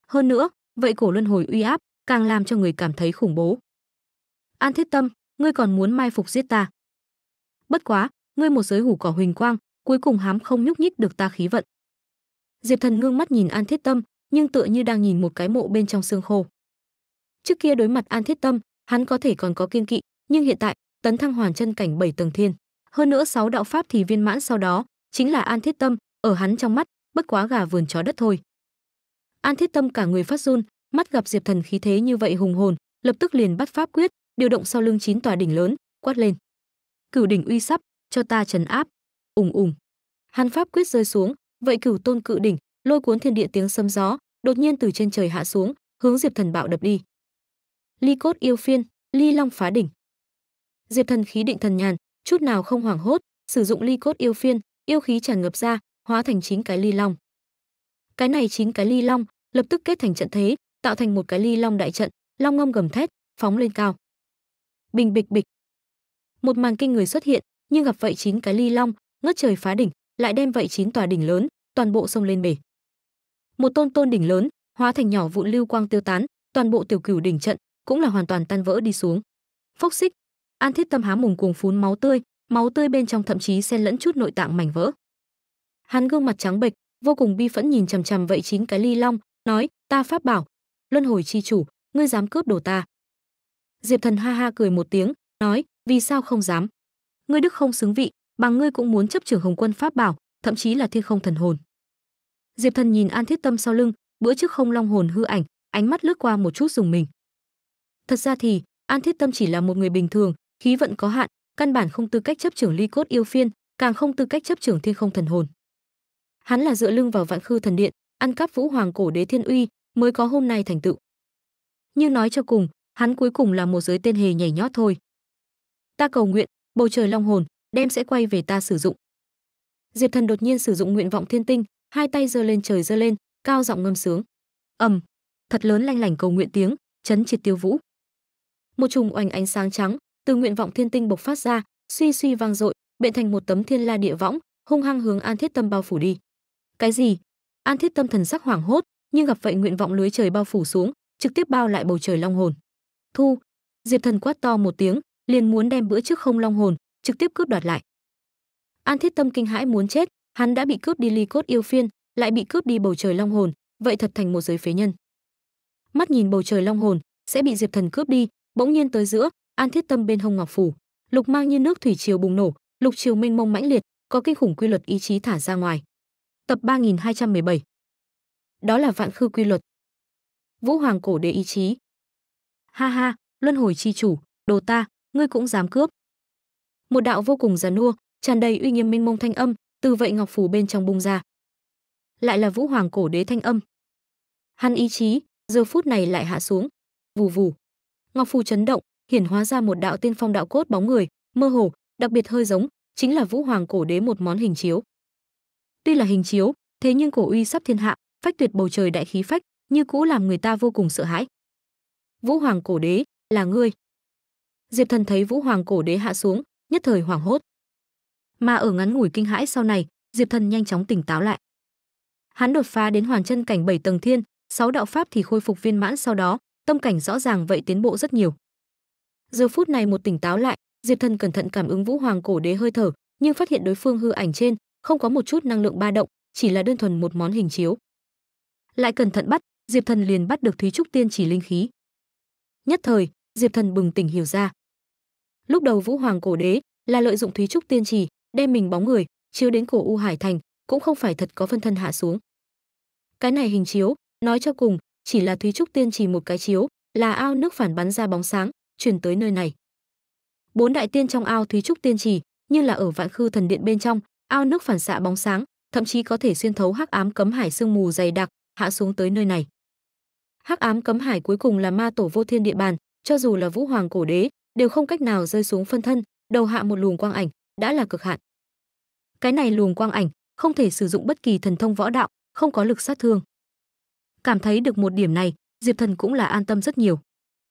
Hơn nữa, vậy cổ luân hồi uy áp càng làm cho người cảm thấy khủng bố. An Thiết Tâm, ngươi còn muốn mai phục giết ta. Bất quá, ngươi một giới hủ cỏ huỳnh quang, cuối cùng hám không nhúc nhích được ta khí vận. Diệp Thần ngưng mắt nhìn An Thiết Tâm, nhưng tựa như đang nhìn một cái mộ bên trong xương khô. Trước kia đối mặt An Thiết Tâm, hắn có thể còn có kiên kỵ, nhưng hiện tại, tấn thăng hoàn chân cảnh bảy tầng thiên, hơn nữa sáu đạo pháp thì viên mãn sau đó, chính là An Thiết Tâm, ở hắn trong mắt, bất quá gà vườn chó đất thôi. An Thiết Tâm cả người phát run, mắt gặp Diệp Thần khí thế như vậy hùng hồn, lập tức liền bắt pháp quyết, điều động sau lưng chín tòa đỉnh lớn quát lên cửu đỉnh uy sắp cho ta trấn áp ùng ùng hàn pháp quyết rơi xuống vậy cửu tôn cự đỉnh lôi cuốn thiên địa tiếng sấm gió đột nhiên từ trên trời hạ xuống hướng diệp thần bạo đập đi ly cốt yêu phiên ly long phá đỉnh diệp thần khí định thần nhàn chút nào không hoảng hốt sử dụng ly cốt yêu phiên yêu khí tràn ngập ra hóa thành chín cái ly long cái này chín cái ly long lập tức kết thành trận thế tạo thành một cái ly long đại trận long ngâm gầm thét phóng lên cao Bình bịch bịch. Một màn kinh người xuất hiện, nhưng gặp vậy chín cái ly long, ngất trời phá đỉnh, lại đem vậy chín tòa đỉnh lớn, toàn bộ sông lên bể. Một tôn tôn đỉnh lớn, hóa thành nhỏ vụ lưu quang tiêu tán, toàn bộ tiểu cửu đỉnh trận cũng là hoàn toàn tan vỡ đi xuống. Phốc xích, An Thiết Tâm há mồm cuồng phún máu tươi, máu tươi bên trong thậm chí xen lẫn chút nội tạng mảnh vỡ. Hắn gương mặt trắng bệch, vô cùng bi phẫn nhìn chằm chằm vậy chín cái ly long, nói: "Ta pháp bảo, luân hồi chi chủ, ngươi dám cướp đồ ta?" Diệp Thần ha ha cười một tiếng, nói, vì sao không dám? Ngươi đức không xứng vị, bằng ngươi cũng muốn chấp trưởng Hồng Quân pháp bảo, thậm chí là thiên không thần hồn. Diệp Thần nhìn An Thiết Tâm sau lưng, bữa trước không long hồn hư ảnh, ánh mắt lướt qua một chút dùng mình. Thật ra thì, An Thiết Tâm chỉ là một người bình thường, khí vận có hạn, căn bản không tư cách chấp trưởng Ly Cốt yêu phiên, càng không tư cách chấp trưởng Thiên Không Thần Hồn. Hắn là dựa lưng vào Vạn Khư Thần Điện, ăn cắp Vũ Hoàng Cổ Đế Thiên Uy, mới có hôm nay thành tựu. Nhưng nói cho cùng, hắn cuối cùng là một giới tên hề nhảy nhót thôi. Ta cầu nguyện, bầu trời long hồn, đem sẽ quay về ta sử dụng. Diệp Thần đột nhiên sử dụng nguyện vọng thiên tinh, hai tay giơ lên trời giơ lên, cao giọng ngâm sướng. Ầm, thật lớn lanh lảnh cầu nguyện tiếng, chấn triệt tiêu vũ. Một chùm oanh ánh sáng trắng từ nguyện vọng thiên tinh bộc phát ra, suy suy vang dội, bện thành một tấm thiên la địa võng, hung hăng hướng An Thiết Tâm bao phủ đi. Cái gì? An Thiết Tâm thần sắc hoảng hốt, nhưng gặp vậy nguyện vọng lưới trời bao phủ xuống, trực tiếp bao lại bầu trời long hồn thu diệp thần quát to một tiếng liền muốn đem bữa trước không long hồn trực tiếp cướp đoạt lại an thiết tâm kinh hãi muốn chết hắn đã bị cướp đi ly cốt yêu phiên lại bị cướp đi bầu trời long hồn vậy thật thành một giới phế nhân mắt nhìn bầu trời long hồn sẽ bị diệp thần cướp đi bỗng nhiên tới giữa an thiết tâm bên hông ngọc phủ lục mang như nước thủy triều bùng nổ lục triều mênh mông mãnh liệt có kinh khủng quy luật ý chí thả ra ngoài tập 3217 đó là vạn khư quy luật vũ hoàng cổ đế ý chí ha ha luân hồi chi chủ đồ ta ngươi cũng dám cướp một đạo vô cùng giàn nua tràn đầy uy nghiêm minh mông thanh âm từ vậy ngọc phủ bên trong bung ra lại là vũ hoàng cổ đế thanh âm hắn ý chí giờ phút này lại hạ xuống vù vù ngọc phù chấn động hiển hóa ra một đạo tiên phong đạo cốt bóng người mơ hồ đặc biệt hơi giống chính là vũ hoàng cổ đế một món hình chiếu tuy là hình chiếu thế nhưng cổ uy sắp thiên hạ phách tuyệt bầu trời đại khí phách như cũ làm người ta vô cùng sợ hãi Vũ Hoàng Cổ Đế, là ngươi. Diệp Thần thấy Vũ Hoàng Cổ Đế hạ xuống, nhất thời hoảng hốt. Mà ở ngắn ngủi kinh hãi sau này, Diệp Thần nhanh chóng tỉnh táo lại. Hắn đột phá đến hoàn chân cảnh 7 tầng thiên, sáu đạo pháp thì khôi phục viên mãn sau đó, tâm cảnh rõ ràng vậy tiến bộ rất nhiều. Giờ phút này một tỉnh táo lại, Diệp Thần cẩn thận cảm ứng Vũ Hoàng Cổ Đế hơi thở, nhưng phát hiện đối phương hư ảnh trên không có một chút năng lượng ba động, chỉ là đơn thuần một món hình chiếu. Lại cẩn thận bắt, Diệp Thần liền bắt được Thúy Trúc Tiên chỉ linh khí. Nhất thời, Diệp Thần bừng tỉnh hiểu ra. Lúc đầu Vũ Hoàng cổ đế là lợi dụng Thúy Trúc tiên trì, đem mình bóng người chiếu đến cổ U Hải thành, cũng không phải thật có phân thân hạ xuống. Cái này hình chiếu, nói cho cùng, chỉ là Thúy Trúc tiên trì một cái chiếu, là ao nước phản bắn ra bóng sáng, truyền tới nơi này. Bốn đại tiên trong ao Thúy Trúc tiên trì, như là ở Vạn Khư thần điện bên trong, ao nước phản xạ bóng sáng, thậm chí có thể xuyên thấu hắc ám cấm hải sương mù dày đặc, hạ xuống tới nơi này hắc ám cấm hải cuối cùng là ma tổ vô thiên địa bàn cho dù là vũ hoàng cổ đế đều không cách nào rơi xuống phân thân đầu hạ một luồng quang ảnh đã là cực hạn cái này luồng quang ảnh không thể sử dụng bất kỳ thần thông võ đạo không có lực sát thương cảm thấy được một điểm này diệp thần cũng là an tâm rất nhiều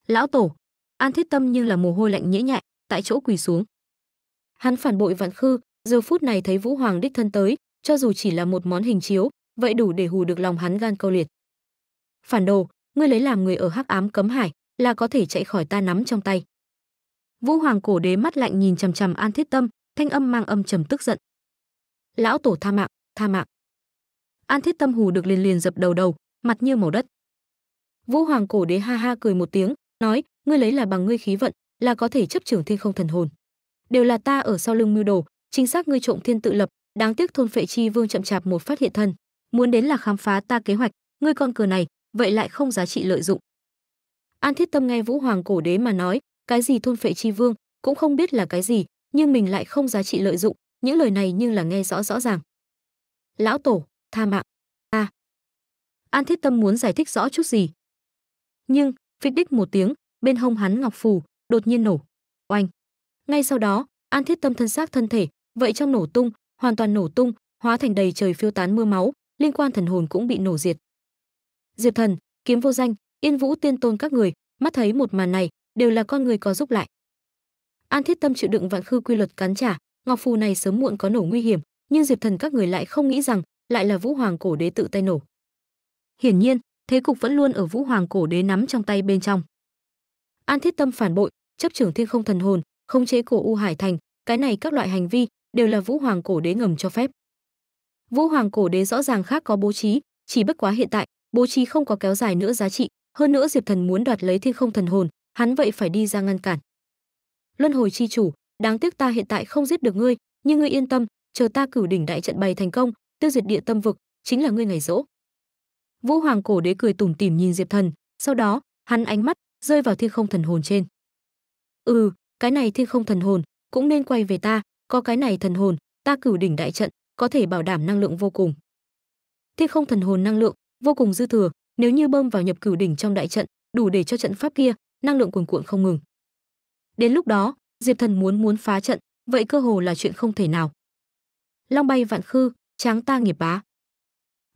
lão tổ an thiết tâm như là mồ hôi lạnh nhễ nhại tại chỗ quỳ xuống hắn phản bội vạn khư giờ phút này thấy vũ hoàng đích thân tới cho dù chỉ là một món hình chiếu vậy đủ để hù được lòng hắn gan câu liệt phản đồ ngươi lấy làm người ở hắc ám cấm hải là có thể chạy khỏi ta nắm trong tay vũ hoàng cổ đế mắt lạnh nhìn chằm chằm an thiết tâm thanh âm mang âm trầm tức giận lão tổ tha mạng tha mạng an thiết tâm hù được liền liền dập đầu đầu mặt như màu đất vũ hoàng cổ đế ha ha cười một tiếng nói ngươi lấy là bằng ngươi khí vận là có thể chấp trưởng thiên không thần hồn đều là ta ở sau lưng mưu đồ chính xác ngươi trộm thiên tự lập đáng tiếc thôn phệ chi vương chậm chạp một phát hiện thân muốn đến là khám phá ta kế hoạch ngươi con cờ này vậy lại không giá trị lợi dụng. An Thiết Tâm nghe Vũ Hoàng cổ đế mà nói, cái gì thôn phệ chi vương, cũng không biết là cái gì, nhưng mình lại không giá trị lợi dụng, những lời này nhưng là nghe rõ rõ ràng. Lão tổ, tha mạng, a. An Thiết Tâm muốn giải thích rõ chút gì. Nhưng, phịch đích một tiếng, bên hông hắn ngọc phù đột nhiên nổ. Oanh. Ngay sau đó, An Thiết Tâm thân xác thân thể, vậy trong nổ tung, hoàn toàn nổ tung, hóa thành đầy trời phiêu tán mưa máu, liên quan thần hồn cũng bị nổ diệt diệp thần kiếm vô danh yên vũ tiên tôn các người mắt thấy một màn này đều là con người có giúp lại an thiết tâm chịu đựng vạn khư quy luật cắn trả ngọc phù này sớm muộn có nổ nguy hiểm nhưng diệp thần các người lại không nghĩ rằng lại là vũ hoàng cổ đế tự tay nổ hiển nhiên thế cục vẫn luôn ở vũ hoàng cổ đế nắm trong tay bên trong an thiết tâm phản bội chấp trưởng thiên không thần hồn khống chế cổ u hải thành cái này các loại hành vi đều là vũ hoàng cổ đế ngầm cho phép vũ hoàng cổ đế rõ ràng khác có bố trí chỉ bất quá hiện tại bố trí không có kéo dài nữa giá trị hơn nữa diệp thần muốn đoạt lấy thiên không thần hồn hắn vậy phải đi ra ngăn cản luân hồi chi chủ đáng tiếc ta hiện tại không giết được ngươi nhưng ngươi yên tâm chờ ta cửu đỉnh đại trận bày thành công tiêu diệt địa tâm vực chính là ngươi ngày rỗ vũ hoàng cổ đế cười tủm tỉm nhìn diệp thần sau đó hắn ánh mắt rơi vào thiên không thần hồn trên ừ cái này thiên không thần hồn cũng nên quay về ta có cái này thần hồn ta cửu đỉnh đại trận có thể bảo đảm năng lượng vô cùng thiên không thần hồn năng lượng vô cùng dư thừa nếu như bơm vào nhập cửu đỉnh trong đại trận đủ để cho trận pháp kia năng lượng cuồn cuộn không ngừng đến lúc đó diệp thần muốn muốn phá trận vậy cơ hồ là chuyện không thể nào long bay vạn khư tráng ta nghiệp bá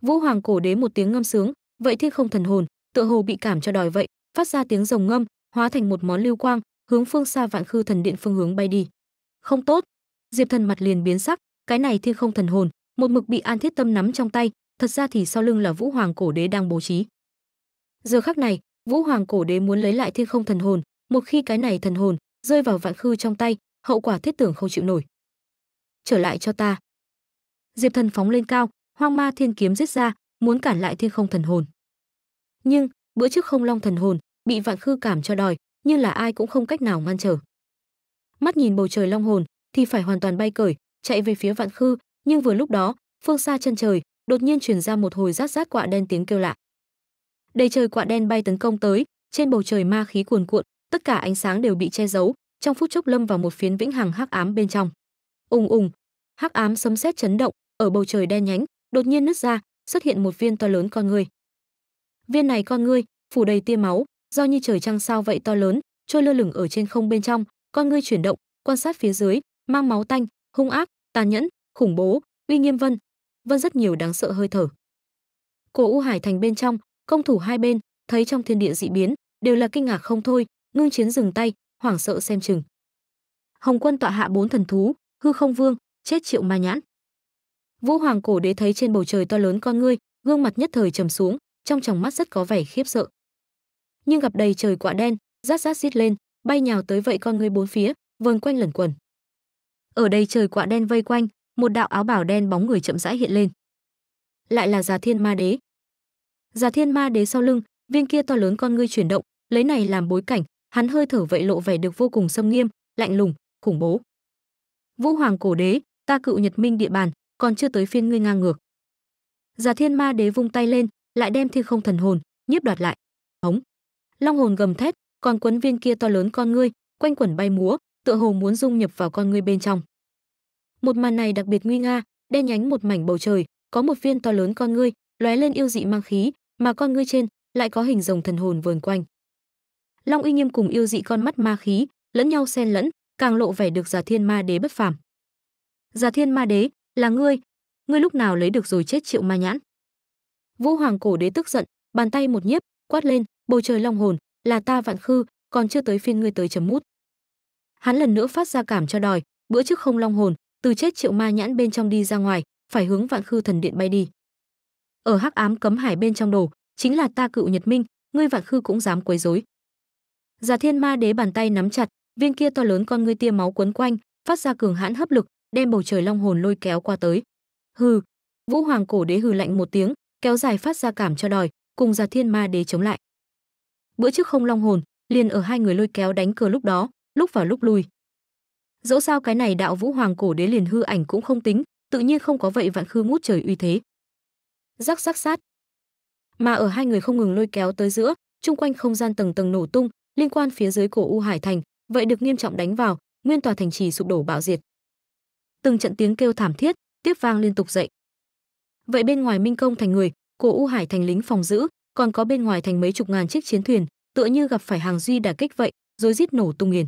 vũ hoàng cổ đế một tiếng ngâm sướng vậy thiên không thần hồn tựa hồ bị cảm cho đòi vậy phát ra tiếng rồng ngâm hóa thành một món lưu quang hướng phương xa vạn khư thần điện phương hướng bay đi không tốt diệp thần mặt liền biến sắc cái này thiên không thần hồn một mực bị an thiết tâm nắm trong tay thật ra thì sau lưng là Vũ Hoàng Cổ Đế đang bố trí. Giờ khắc này, Vũ Hoàng Cổ Đế muốn lấy lại Thiên Không Thần Hồn, một khi cái này thần hồn rơi vào vạn khư trong tay, hậu quả thiết tưởng không chịu nổi. Trở lại cho ta. Diệp Thần phóng lên cao, Hoang Ma Thiên Kiếm giết ra, muốn cản lại Thiên Không Thần Hồn. Nhưng, bữa trước Không Long Thần Hồn bị vạn khư cảm cho đòi, nhưng là ai cũng không cách nào ngăn trở. Mắt nhìn bầu trời long hồn thì phải hoàn toàn bay cởi, chạy về phía vạn khư, nhưng vừa lúc đó, phương xa chân trời đột nhiên truyền ra một hồi rát rát quạ đen tiếng kêu lạ. Đầy trời quạ đen bay tấn công tới, trên bầu trời ma khí cuồn cuộn, tất cả ánh sáng đều bị che giấu, trong phút chốc lâm vào một phiến vĩnh hằng hắc ám bên trong. Ùng ùng, hắc ám sấm sét chấn động, ở bầu trời đen nhánh, đột nhiên nứt ra, xuất hiện một viên to lớn con người. Viên này con người, phủ đầy tia máu, do như trời trăng sao vậy to lớn, trôi lơ lửng ở trên không bên trong, con ngươi chuyển động, quan sát phía dưới, mang máu tanh, hung ác, tàn nhẫn, khủng bố, uy nghiêm vân, vẫn rất nhiều đáng sợ hơi thở. Cổ U Hải thành bên trong, công thủ hai bên, thấy trong thiên địa dị biến, đều là kinh ngạc không thôi, ngưng chiến dừng tay, hoảng sợ xem chừng. Hồng Quân tọa hạ bốn thần thú, hư không vương, chết triệu ma nhãn. Vũ Hoàng cổ đế thấy trên bầu trời to lớn con ngươi, gương mặt nhất thời trầm xuống, trong tròng mắt rất có vẻ khiếp sợ. Nhưng gặp đầy trời quạ đen, rát rát rít lên, bay nhào tới vậy con ngươi bốn phía, vờn quanh lẩn quẩn. Ở đây trời quạ đen vây quanh, một đạo áo bảo đen bóng người chậm rãi hiện lên lại là già thiên ma đế già thiên ma đế sau lưng viên kia to lớn con ngươi chuyển động lấy này làm bối cảnh hắn hơi thở vậy lộ vẻ được vô cùng sâm nghiêm lạnh lùng khủng bố vũ hoàng cổ đế ta cựu nhật minh địa bàn còn chưa tới phiên ngươi ngang ngược già thiên ma đế vung tay lên lại đem thiên không thần hồn nhiếp đoạt lại hống long hồn gầm thét còn quấn viên kia to lớn con ngươi quanh quẩn bay múa tựa hồ muốn dung nhập vào con ngươi bên trong một màn này đặc biệt nguy nga đen nhánh một mảnh bầu trời có một viên to lớn con ngươi lóe lên yêu dị mang khí mà con ngươi trên lại có hình rồng thần hồn vờn quanh long uy nghiêm cùng yêu dị con mắt ma khí lẫn nhau xen lẫn càng lộ vẻ được giả thiên ma đế bất phàm giả thiên ma đế là ngươi ngươi lúc nào lấy được rồi chết triệu ma nhãn vũ hoàng cổ đế tức giận bàn tay một nhiếp quát lên bầu trời long hồn là ta vạn khư còn chưa tới phiên ngươi tới chấm mút hắn lần nữa phát ra cảm cho đòi bữa trước không long hồn từ chết triệu ma nhãn bên trong đi ra ngoài phải hướng vạn khư thần điện bay đi ở hắc ám cấm hải bên trong đồ chính là ta cựu nhật minh ngươi vạn khư cũng dám quấy rối già thiên ma đế bàn tay nắm chặt viên kia to lớn con ngươi tia máu quấn quanh phát ra cường hãn hấp lực đem bầu trời long hồn lôi kéo qua tới hừ vũ hoàng cổ đế hừ lạnh một tiếng kéo dài phát ra cảm cho đòi cùng già thiên ma đế chống lại bữa trước không long hồn liền ở hai người lôi kéo đánh cờ lúc đó lúc vào lúc lui dẫu sao cái này đạo vũ hoàng cổ đế liền hư ảnh cũng không tính tự nhiên không có vậy vạn khư ngút trời uy thế rắc rắc sát mà ở hai người không ngừng lôi kéo tới giữa chung quanh không gian tầng tầng nổ tung liên quan phía dưới cổ u hải thành vậy được nghiêm trọng đánh vào nguyên tòa thành trì sụp đổ bạo diệt từng trận tiếng kêu thảm thiết tiếp vang liên tục dậy vậy bên ngoài minh công thành người cổ u hải thành lính phòng giữ còn có bên ngoài thành mấy chục ngàn chiếc chiến thuyền tựa như gặp phải hàng duy đả kích vậy rồi rít nổ tung nghiền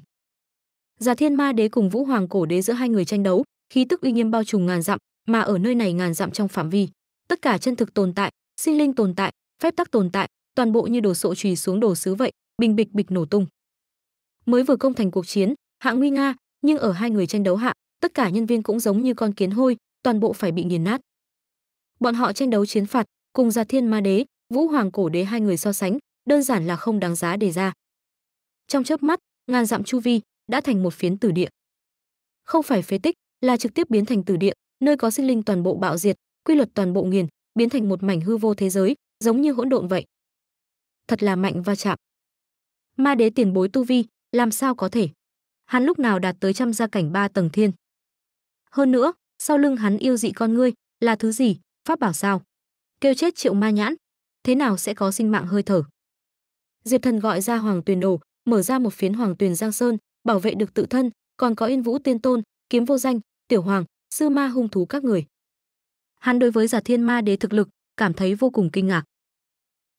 Già Thiên Ma Đế cùng Vũ Hoàng Cổ Đế giữa hai người tranh đấu, khí tức uy nghiêm bao trùm ngàn dặm, mà ở nơi này ngàn dặm trong phạm vi, tất cả chân thực tồn tại, sinh linh tồn tại, phép tắc tồn tại, toàn bộ như đổ sộ chùy xuống đổ sứ vậy, bình bịch bịch nổ tung. Mới vừa công thành cuộc chiến, hạ nguy nga, nhưng ở hai người tranh đấu hạ, tất cả nhân viên cũng giống như con kiến hôi, toàn bộ phải bị nghiền nát. Bọn họ tranh đấu chiến phạt, cùng Già Thiên Ma Đế, Vũ Hoàng Cổ Đế hai người so sánh, đơn giản là không đáng giá đề ra. Trong chớp mắt, ngàn dặm chu vi, đã thành một phiến tử địa. Không phải phế tích, là trực tiếp biến thành tử địa, nơi có sinh linh toàn bộ bạo diệt, quy luật toàn bộ nghiền, biến thành một mảnh hư vô thế giới, giống như hỗn độn vậy. Thật là mạnh va chạm. Ma đế tiền bối tu vi, làm sao có thể? Hắn lúc nào đạt tới trăm gia cảnh ba tầng thiên? Hơn nữa, sau lưng hắn yêu dị con ngươi, là thứ gì, pháp bảo sao? Kêu chết triệu ma nhãn, thế nào sẽ có sinh mạng hơi thở? Diệp Thần gọi ra Hoàng Tuyền Đồ, mở ra một phiến Hoàng Tuyền Giang Sơn, bảo vệ được tự thân, còn có Yên Vũ Tiên Tôn, Kiếm Vô Danh, Tiểu Hoàng, Sư Ma hung thú các người. Hắn đối với Giả Thiên Ma Đế thực lực cảm thấy vô cùng kinh ngạc.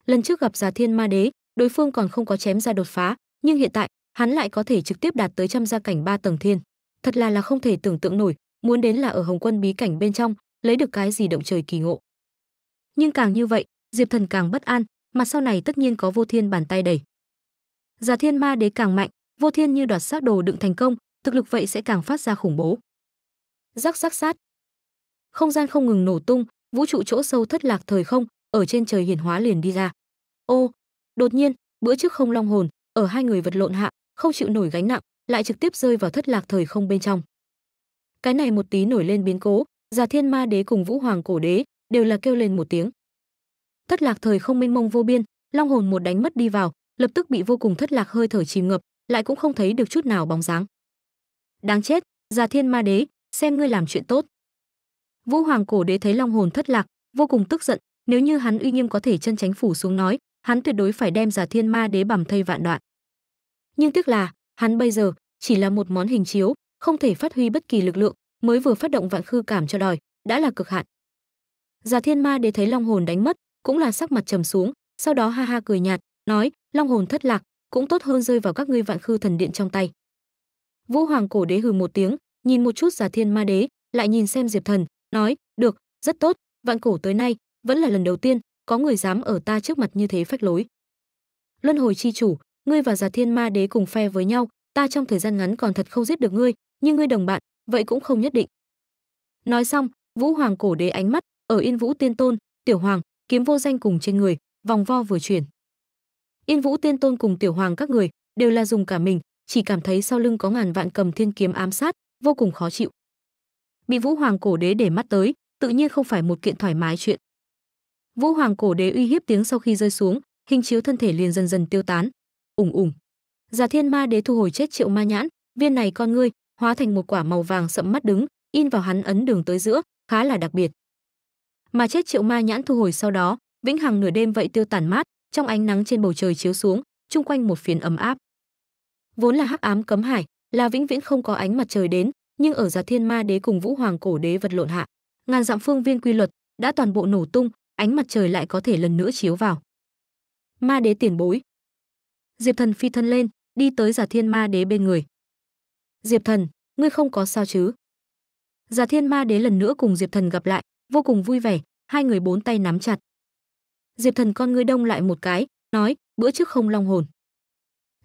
Lần trước gặp Giả Thiên Ma Đế, đối phương còn không có chém ra đột phá, nhưng hiện tại, hắn lại có thể trực tiếp đạt tới trăm gia cảnh ba tầng thiên. Thật là là không thể tưởng tượng nổi, muốn đến là ở Hồng Quân bí cảnh bên trong, lấy được cái gì động trời kỳ ngộ. Nhưng càng như vậy, Diệp Thần càng bất an, mà sau này tất nhiên có Vô Thiên bàn tay đẩy. Giả Thiên Ma Đế càng mạnh, vô thiên như đoạt xác đồ đựng thành công thực lực vậy sẽ càng phát ra khủng bố rắc rắc sát không gian không ngừng nổ tung vũ trụ chỗ sâu thất lạc thời không ở trên trời hiển hóa liền đi ra ô đột nhiên bữa trước không long hồn ở hai người vật lộn hạ không chịu nổi gánh nặng lại trực tiếp rơi vào thất lạc thời không bên trong cái này một tí nổi lên biến cố già thiên ma đế cùng vũ hoàng cổ đế đều là kêu lên một tiếng thất lạc thời không mênh mông vô biên long hồn một đánh mất đi vào lập tức bị vô cùng thất lạc hơi thở chìm ngập lại cũng không thấy được chút nào bóng dáng đáng chết già thiên ma đế xem ngươi làm chuyện tốt vũ hoàng cổ đế thấy long hồn thất lạc vô cùng tức giận nếu như hắn uy nghiêm có thể chân chánh phủ xuống nói hắn tuyệt đối phải đem già thiên ma đế bầm thây vạn đoạn nhưng tiếc là hắn bây giờ chỉ là một món hình chiếu không thể phát huy bất kỳ lực lượng mới vừa phát động vạn khư cảm cho đòi đã là cực hạn già thiên ma đế thấy long hồn đánh mất cũng là sắc mặt trầm xuống sau đó ha ha cười nhạt nói long hồn thất lạc cũng tốt hơn rơi vào các ngươi vạn khư thần điện trong tay vũ hoàng cổ đế hừ một tiếng nhìn một chút giả thiên ma đế lại nhìn xem diệp thần nói được rất tốt vạn cổ tới nay vẫn là lần đầu tiên có người dám ở ta trước mặt như thế phách lối luân hồi chi chủ ngươi và giả thiên ma đế cùng phe với nhau ta trong thời gian ngắn còn thật không giết được ngươi nhưng ngươi đồng bạn vậy cũng không nhất định nói xong vũ hoàng cổ đế ánh mắt ở yên vũ tiên tôn tiểu hoàng kiếm vô danh cùng trên người vòng vo vừa chuyển Yên Vũ Tiên Tôn cùng Tiểu Hoàng các người đều là dùng cả mình, chỉ cảm thấy sau lưng có ngàn vạn cầm thiên kiếm ám sát, vô cùng khó chịu. Bị Vũ Hoàng cổ đế để mắt tới, tự nhiên không phải một kiện thoải mái chuyện. Vũ Hoàng cổ đế uy hiếp tiếng sau khi rơi xuống, hình chiếu thân thể liền dần dần tiêu tán. Ùng ùng. Già Thiên Ma đế thu hồi chết Triệu Ma nhãn, viên này con ngươi hóa thành một quả màu vàng sẫm mắt đứng, in vào hắn ấn đường tới giữa, khá là đặc biệt. Mà chết Triệu Ma nhãn thu hồi sau đó, vĩnh hằng nửa đêm vậy tiêu tàn mát, trong ánh nắng trên bầu trời chiếu xuống, chung quanh một phiến ấm áp. Vốn là hắc ám cấm hải, là vĩnh viễn không có ánh mặt trời đến, nhưng ở Già Thiên Ma Đế cùng Vũ Hoàng Cổ Đế vật lộn hạ, ngàn dặm phương viên quy luật đã toàn bộ nổ tung, ánh mặt trời lại có thể lần nữa chiếu vào. Ma Đế tiền bối. Diệp Thần phi thân lên, đi tới Già Thiên Ma Đế bên người. Diệp Thần, ngươi không có sao chứ? Già Thiên Ma Đế lần nữa cùng Diệp Thần gặp lại, vô cùng vui vẻ, hai người bốn tay nắm chặt diệp thần con ngươi đông lại một cái nói bữa trước không long hồn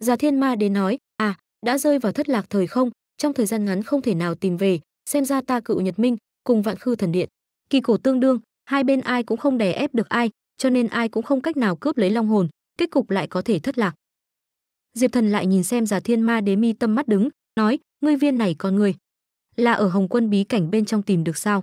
già thiên ma đến nói à đã rơi vào thất lạc thời không trong thời gian ngắn không thể nào tìm về xem ra ta cựu nhật minh cùng vạn khư thần điện kỳ cổ tương đương hai bên ai cũng không đè ép được ai cho nên ai cũng không cách nào cướp lấy long hồn kết cục lại có thể thất lạc diệp thần lại nhìn xem già thiên ma đế mi tâm mắt đứng nói ngươi viên này con ngươi là ở hồng quân bí cảnh bên trong tìm được sao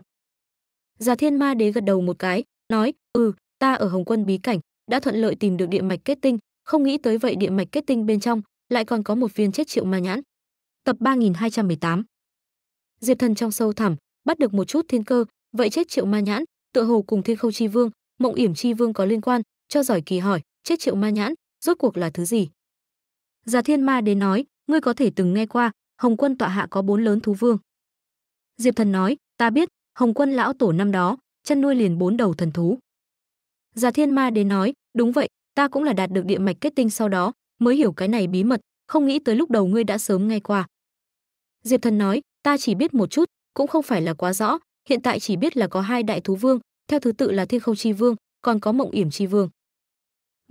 già thiên ma đế gật đầu một cái nói ừ ta ở Hồng Quân bí cảnh đã thuận lợi tìm được địa mạch kết tinh, không nghĩ tới vậy địa mạch kết tinh bên trong lại còn có một viên chết triệu ma nhãn. Tập 3218. Diệp Thần trong sâu thẳm bắt được một chút thiên cơ, vậy chết triệu ma nhãn, tựa hồ cùng Thiên Khâu Chi Vương, Mộng Yểm Chi Vương có liên quan, cho giỏi kỳ hỏi, chết triệu ma nhãn, rốt cuộc là thứ gì? Già Thiên Ma đến nói, ngươi có thể từng nghe qua, Hồng Quân tọa hạ có bốn lớn thú vương. Diệp Thần nói, ta biết, Hồng Quân lão tổ năm đó, chăn nuôi liền bốn đầu thần thú. Già Thiên Ma đến nói, đúng vậy, ta cũng là đạt được địa mạch kết tinh sau đó, mới hiểu cái này bí mật, không nghĩ tới lúc đầu ngươi đã sớm nghe qua. Diệp Thần nói, ta chỉ biết một chút, cũng không phải là quá rõ, hiện tại chỉ biết là có hai đại thú vương, theo thứ tự là Thiên Khâu Chi Vương, còn có Mộng Yểm Chi Vương.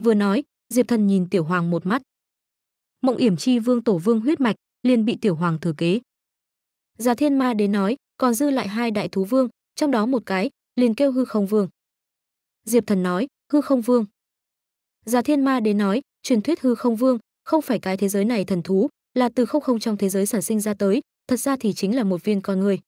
Vừa nói, Diệp Thần nhìn Tiểu Hoàng một mắt. Mộng Yểm Chi Vương tổ vương huyết mạch, liền bị Tiểu Hoàng thừa kế. Già Thiên Ma đến nói, còn dư lại hai đại thú vương, trong đó một cái liền kêu hư không vương. Diệp Thần nói, hư không vương. Già Thiên Ma đến nói, truyền thuyết hư không vương không phải cái thế giới này thần thú, là từ không không trong thế giới sản sinh ra tới, thật ra thì chính là một viên con người.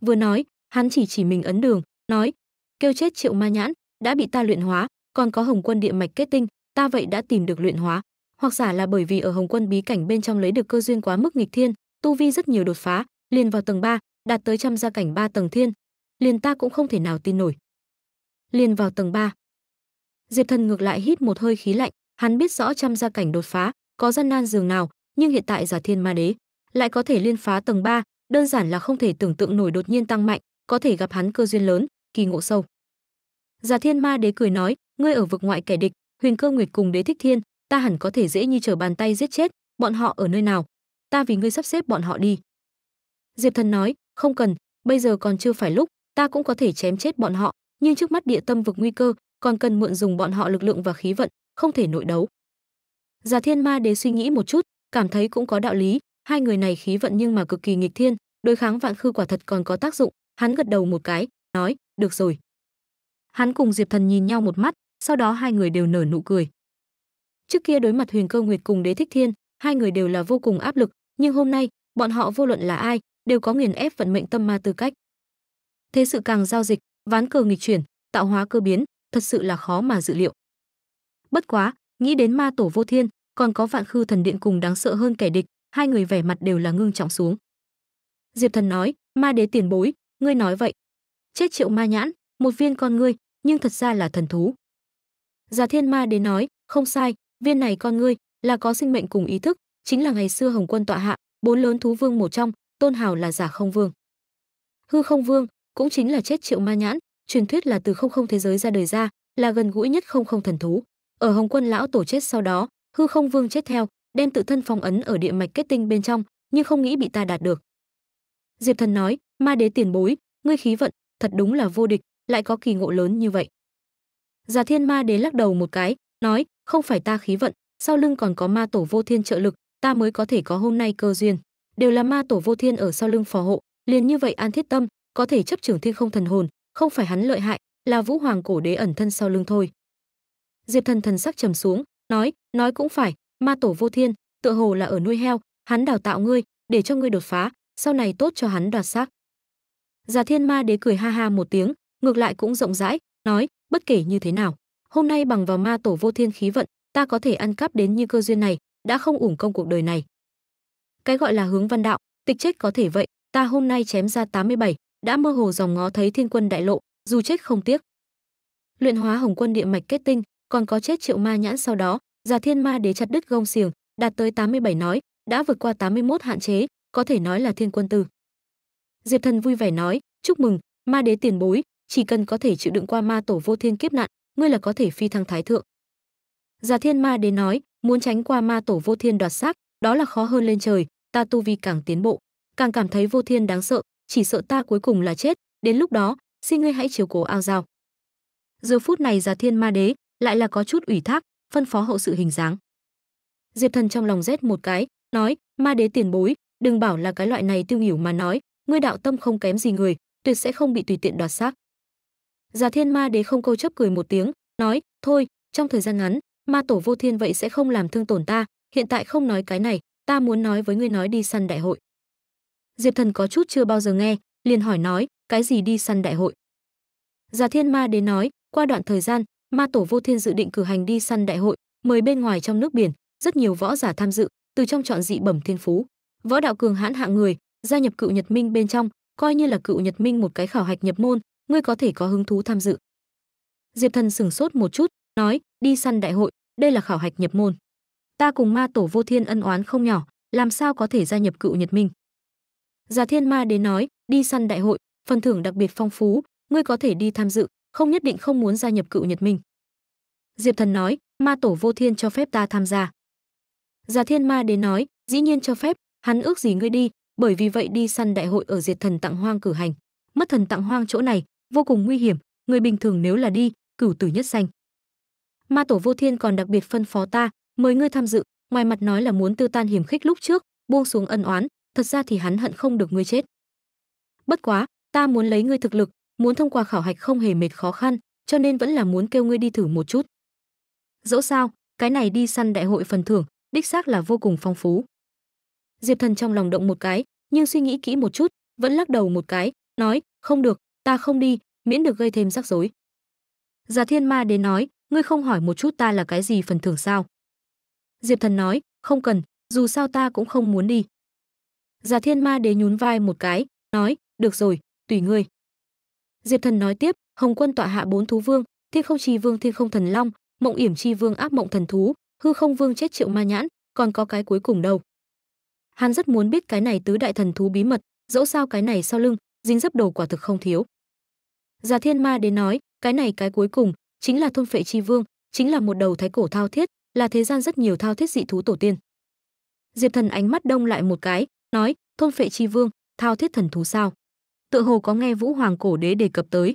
Vừa nói, hắn chỉ chỉ mình ấn đường, nói, kêu chết triệu ma nhãn, đã bị ta luyện hóa, còn có hồng quân địa mạch kết tinh, ta vậy đã tìm được luyện hóa. Hoặc giả là bởi vì ở hồng quân bí cảnh bên trong lấy được cơ duyên quá mức nghịch thiên, tu vi rất nhiều đột phá, liền vào tầng 3, đạt tới trăm gia cảnh ba tầng thiên. Liền ta cũng không thể nào tin nổi liền vào tầng 3. Diệp Thần ngược lại hít một hơi khí lạnh, hắn biết rõ trăm gia cảnh đột phá, có gian nan giường nào, nhưng hiện tại giả thiên ma đế lại có thể liên phá tầng 3, đơn giản là không thể tưởng tượng nổi đột nhiên tăng mạnh, có thể gặp hắn cơ duyên lớn, kỳ ngộ sâu. Giả thiên ma đế cười nói, ngươi ở vực ngoại kẻ địch, Huyền Cơ Nguyệt cùng Đế Thích Thiên, ta hẳn có thể dễ như trở bàn tay giết chết, bọn họ ở nơi nào? Ta vì ngươi sắp xếp bọn họ đi. Diệp Thần nói, không cần, bây giờ còn chưa phải lúc, ta cũng có thể chém chết bọn họ, nhưng trước mắt địa tâm vực nguy cơ còn cần mượn dùng bọn họ lực lượng và khí vận không thể nội đấu già thiên ma đế suy nghĩ một chút cảm thấy cũng có đạo lý hai người này khí vận nhưng mà cực kỳ nghịch thiên đối kháng vạn khư quả thật còn có tác dụng hắn gật đầu một cái nói được rồi hắn cùng diệp thần nhìn nhau một mắt sau đó hai người đều nở nụ cười trước kia đối mặt huyền cơ nguyệt cùng đế thích thiên hai người đều là vô cùng áp lực nhưng hôm nay bọn họ vô luận là ai đều có nghiền ép vận mệnh tâm ma tư cách thế sự càng giao dịch Ván cờ nghịch chuyển, tạo hóa cơ biến, thật sự là khó mà dự liệu. Bất quá, nghĩ đến ma tổ vô thiên, còn có vạn khư thần điện cùng đáng sợ hơn kẻ địch, hai người vẻ mặt đều là ngưng trọng xuống. Diệp Thần nói, "Ma đế tiền bối, ngươi nói vậy. Chết triệu ma nhãn, một viên con ngươi, nhưng thật ra là thần thú." Già Thiên Ma đế nói, "Không sai, viên này con ngươi là có sinh mệnh cùng ý thức, chính là ngày xưa Hồng Quân tọa hạ, bốn lớn thú vương một trong, tôn hào là Giả Không Vương." Hư Không Vương, cũng chính là chết triệu ma nhãn truyền thuyết là từ không không thế giới ra đời ra là gần gũi nhất không không thần thú ở hồng quân lão tổ chết sau đó hư không vương chết theo đem tự thân phong ấn ở địa mạch kết tinh bên trong nhưng không nghĩ bị ta đạt được diệp thần nói ma đế tiền bối ngươi khí vận thật đúng là vô địch lại có kỳ ngộ lớn như vậy già thiên ma đế lắc đầu một cái nói không phải ta khí vận sau lưng còn có ma tổ vô thiên trợ lực ta mới có thể có hôm nay cơ duyên đều là ma tổ vô thiên ở sau lưng phò hộ liền như vậy an thiết tâm có thể chấp trưởng thiên không thần hồn không phải hắn lợi hại là vũ hoàng cổ đế ẩn thân sau lưng thôi diệp thần thần sắc trầm xuống nói nói cũng phải ma tổ vô thiên tựa hồ là ở nuôi heo hắn đào tạo ngươi để cho ngươi đột phá sau này tốt cho hắn đoạt xác già thiên ma đế cười ha ha một tiếng ngược lại cũng rộng rãi nói bất kể như thế nào hôm nay bằng vào ma tổ vô thiên khí vận ta có thể ăn cắp đến như cơ duyên này đã không uổng công cuộc đời này cái gọi là hướng văn đạo tịch chết có thể vậy ta hôm nay chém ra 87, đã mơ hồ dòng ngó thấy thiên quân đại lộ, dù chết không tiếc. Luyện hóa hồng quân địa mạch kết tinh, còn có chết triệu ma nhãn sau đó, già thiên ma đế chặt đứt gông xiềng, đạt tới 87 nói, đã vượt qua 81 hạn chế, có thể nói là thiên quân tử. Diệp Thần vui vẻ nói, chúc mừng, ma đế tiền bối, chỉ cần có thể chịu đựng qua ma tổ vô thiên kiếp nạn, ngươi là có thể phi thăng thái thượng. già thiên ma đế nói, muốn tránh qua ma tổ vô thiên đoạt xác, đó là khó hơn lên trời, ta tu vi càng tiến bộ, càng cảm thấy vô thiên đáng sợ, chỉ sợ ta cuối cùng là chết, đến lúc đó, xin ngươi hãy chiếu cố ao giao. Giờ phút này Già Thiên Ma Đế lại là có chút ủy thác, phân phó hậu sự hình dáng. Diệp Thần trong lòng rét một cái, nói, Ma Đế tiền bối, đừng bảo là cái loại này tiêu hiểu mà nói, ngươi đạo tâm không kém gì người, tuyệt sẽ không bị tùy tiện đoạt xác. Già Thiên Ma Đế không câu chấp cười một tiếng, nói, thôi, trong thời gian ngắn, Ma Tổ Vô Thiên vậy sẽ không làm thương tổn ta, hiện tại không nói cái này, ta muốn nói với ngươi nói đi săn đại hội diệp thần có chút chưa bao giờ nghe liền hỏi nói cái gì đi săn đại hội già thiên ma đến nói qua đoạn thời gian ma tổ vô thiên dự định cử hành đi săn đại hội mời bên ngoài trong nước biển rất nhiều võ giả tham dự từ trong chọn dị bẩm thiên phú võ đạo cường hãn hạng người gia nhập cựu nhật minh bên trong coi như là cựu nhật minh một cái khảo hạch nhập môn ngươi có thể có hứng thú tham dự diệp thần sững sốt một chút nói đi săn đại hội đây là khảo hạch nhập môn ta cùng ma tổ vô thiên ân oán không nhỏ làm sao có thể gia nhập cựu nhật minh Già Thiên Ma đến nói, đi săn đại hội, phần thưởng đặc biệt phong phú, ngươi có thể đi tham dự, không nhất định không muốn gia nhập cựu Nhật Minh. Diệp Thần nói, Ma Tổ Vô Thiên cho phép ta tham gia. Già Thiên Ma đến nói, dĩ nhiên cho phép, hắn ước gì ngươi đi, bởi vì vậy đi săn đại hội ở Diệt Thần Tặng Hoang cử hành. Mất thần tặng hoang chỗ này, vô cùng nguy hiểm, người bình thường nếu là đi, cửu tử nhất danh. Ma Tổ Vô Thiên còn đặc biệt phân phó ta, mời ngươi tham dự, ngoài mặt nói là muốn tư tan hiểm khích lúc trước, buông xuống ân oán, thật ra thì hắn hận không được ngươi chết. Bất quá, ta muốn lấy ngươi thực lực, muốn thông qua khảo hạch không hề mệt khó khăn, cho nên vẫn là muốn kêu ngươi đi thử một chút. Dẫu sao, cái này đi săn đại hội phần thưởng, đích xác là vô cùng phong phú. Diệp Thần trong lòng động một cái, nhưng suy nghĩ kỹ một chút, vẫn lắc đầu một cái, nói, không được, ta không đi, miễn được gây thêm rắc rối. Già Thiên Ma đến nói, ngươi không hỏi một chút ta là cái gì phần thưởng sao? Diệp Thần nói, không cần, dù sao ta cũng không muốn đi. Già Thiên Ma Đế nhún vai một cái, nói, "Được rồi, tùy ngươi." Diệp Thần nói tiếp, Hồng Quân tọa hạ bốn thú vương, Thiên Không Chi Vương Thiên Không Thần Long, Mộng Yểm Chi Vương Áp Mộng Thần Thú, Hư Không Vương chết Triệu Ma Nhãn, còn có cái cuối cùng đâu. Hắn rất muốn biết cái này tứ đại thần thú bí mật, dẫu sao cái này sau lưng, dính dấp đồ quả thực không thiếu. Già Thiên Ma đến nói, cái này cái cuối cùng chính là thôn phệ chi vương, chính là một đầu thái cổ thao thiết, là thế gian rất nhiều thao thiết dị thú tổ tiên. Diệp Thần ánh mắt đông lại một cái, nói thôn phệ chi vương thao thiết thần thú sao tựa hồ có nghe vũ hoàng cổ đế đề cập tới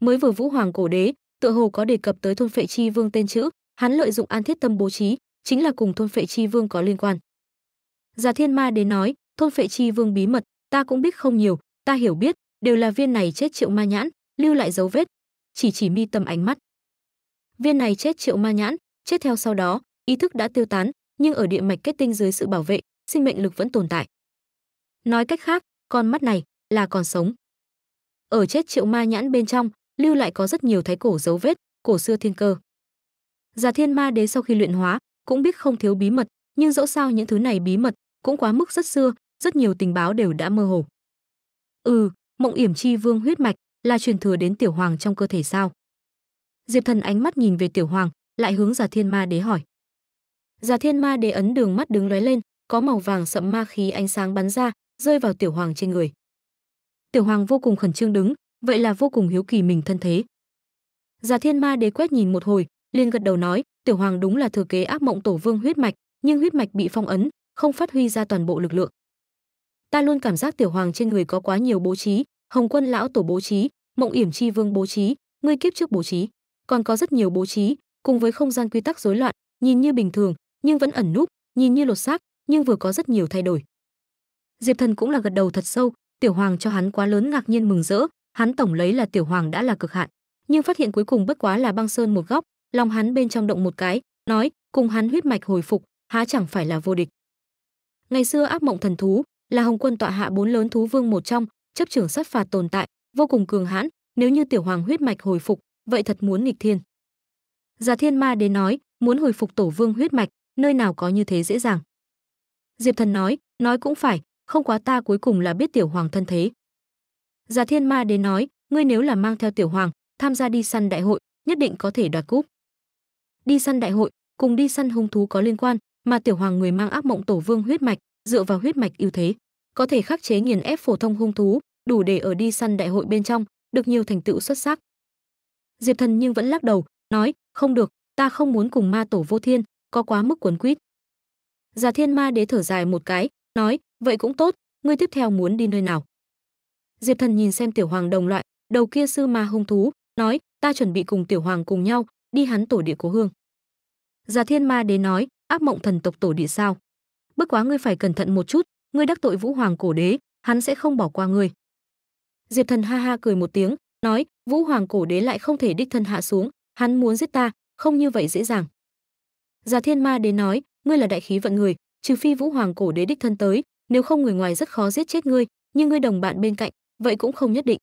mới vừa vũ hoàng cổ đế tựa hồ có đề cập tới thôn phệ chi vương tên chữ hắn lợi dụng an thiết tâm bố trí chính là cùng thôn phệ chi vương có liên quan già thiên ma đế nói thôn phệ chi vương bí mật ta cũng biết không nhiều ta hiểu biết đều là viên này chết triệu ma nhãn lưu lại dấu vết chỉ chỉ mi tâm ánh mắt viên này chết triệu ma nhãn chết theo sau đó ý thức đã tiêu tán nhưng ở địa mạch kết tinh dưới sự bảo vệ sinh mệnh lực vẫn tồn tại. Nói cách khác, con mắt này là còn sống. Ở chết triệu ma nhãn bên trong, lưu lại có rất nhiều thái cổ dấu vết, cổ xưa thiên cơ. Già thiên ma đế sau khi luyện hóa, cũng biết không thiếu bí mật, nhưng dẫu sao những thứ này bí mật cũng quá mức rất xưa, rất nhiều tình báo đều đã mơ hồ. Ừ, mộng yểm chi vương huyết mạch là truyền thừa đến tiểu hoàng trong cơ thể sao? Diệp thần ánh mắt nhìn về tiểu hoàng, lại hướng Già thiên ma đế hỏi. Già thiên ma đế ấn đường mắt đứng lóe lên, có màu vàng sậm ma khí ánh sáng bắn ra, rơi vào tiểu hoàng trên người. Tiểu hoàng vô cùng khẩn trương đứng, vậy là vô cùng hiếu kỳ mình thân thế. Già Thiên Ma Đế quét nhìn một hồi, liền gật đầu nói, tiểu hoàng đúng là thừa kế ác mộng tổ vương huyết mạch, nhưng huyết mạch bị phong ấn, không phát huy ra toàn bộ lực lượng. Ta luôn cảm giác tiểu hoàng trên người có quá nhiều bố trí, Hồng Quân lão tổ bố trí, Mộng Yểm Chi Vương bố trí, ngươi kiếp trước bố trí, còn có rất nhiều bố trí, cùng với không gian quy tắc rối loạn, nhìn như bình thường, nhưng vẫn ẩn núp, nhìn như lột xác, nhưng vừa có rất nhiều thay đổi. Diệp Thần cũng là gật đầu thật sâu, Tiểu Hoàng cho hắn quá lớn ngạc nhiên mừng rỡ, hắn tổng lấy là Tiểu Hoàng đã là cực hạn, nhưng phát hiện cuối cùng bất quá là băng sơn một góc, lòng hắn bên trong động một cái, nói, cùng hắn huyết mạch hồi phục, há chẳng phải là vô địch. Ngày xưa ác mộng thần thú là Hồng Quân tọa hạ bốn lớn thú vương một trong, chấp trưởng sát phạt tồn tại, vô cùng cường hãn, nếu như Tiểu Hoàng huyết mạch hồi phục, vậy thật muốn nghịch thiên. Già Thiên Ma đến nói, muốn hồi phục tổ vương huyết mạch, nơi nào có như thế dễ dàng. Diệp Thần nói, nói cũng phải, không quá ta cuối cùng là biết tiểu hoàng thân thế. Già Thiên Ma đến nói, ngươi nếu là mang theo tiểu hoàng, tham gia đi săn đại hội, nhất định có thể đoạt cúp. Đi săn đại hội, cùng đi săn hung thú có liên quan, mà tiểu hoàng người mang ác mộng tổ vương huyết mạch, dựa vào huyết mạch ưu thế, có thể khắc chế nghiền ép phổ thông hung thú, đủ để ở đi săn đại hội bên trong, được nhiều thành tựu xuất sắc. Diệp Thần nhưng vẫn lắc đầu, nói, không được, ta không muốn cùng ma tổ vô thiên, có quá mức quấn quýt. Già Thiên Ma Đế thở dài một cái, nói, vậy cũng tốt, ngươi tiếp theo muốn đi nơi nào? Diệp Thần nhìn xem Tiểu Hoàng đồng loại, đầu kia sư ma hung thú, nói, ta chuẩn bị cùng Tiểu Hoàng cùng nhau, đi hắn tổ địa cố hương. Già Thiên Ma Đế nói, ác mộng thần tộc tổ địa sao? Bất quá ngươi phải cẩn thận một chút, ngươi đắc tội Vũ Hoàng cổ đế, hắn sẽ không bỏ qua ngươi. Diệp Thần ha ha cười một tiếng, nói, Vũ Hoàng cổ đế lại không thể đích thân hạ xuống, hắn muốn giết ta, không như vậy dễ dàng. Già Thiên Ma Đế nói, ngươi là đại khí vận người, trừ phi Vũ Hoàng cổ đế đích thân tới, nếu không người ngoài rất khó giết chết ngươi, nhưng ngươi đồng bạn bên cạnh, vậy cũng không nhất định."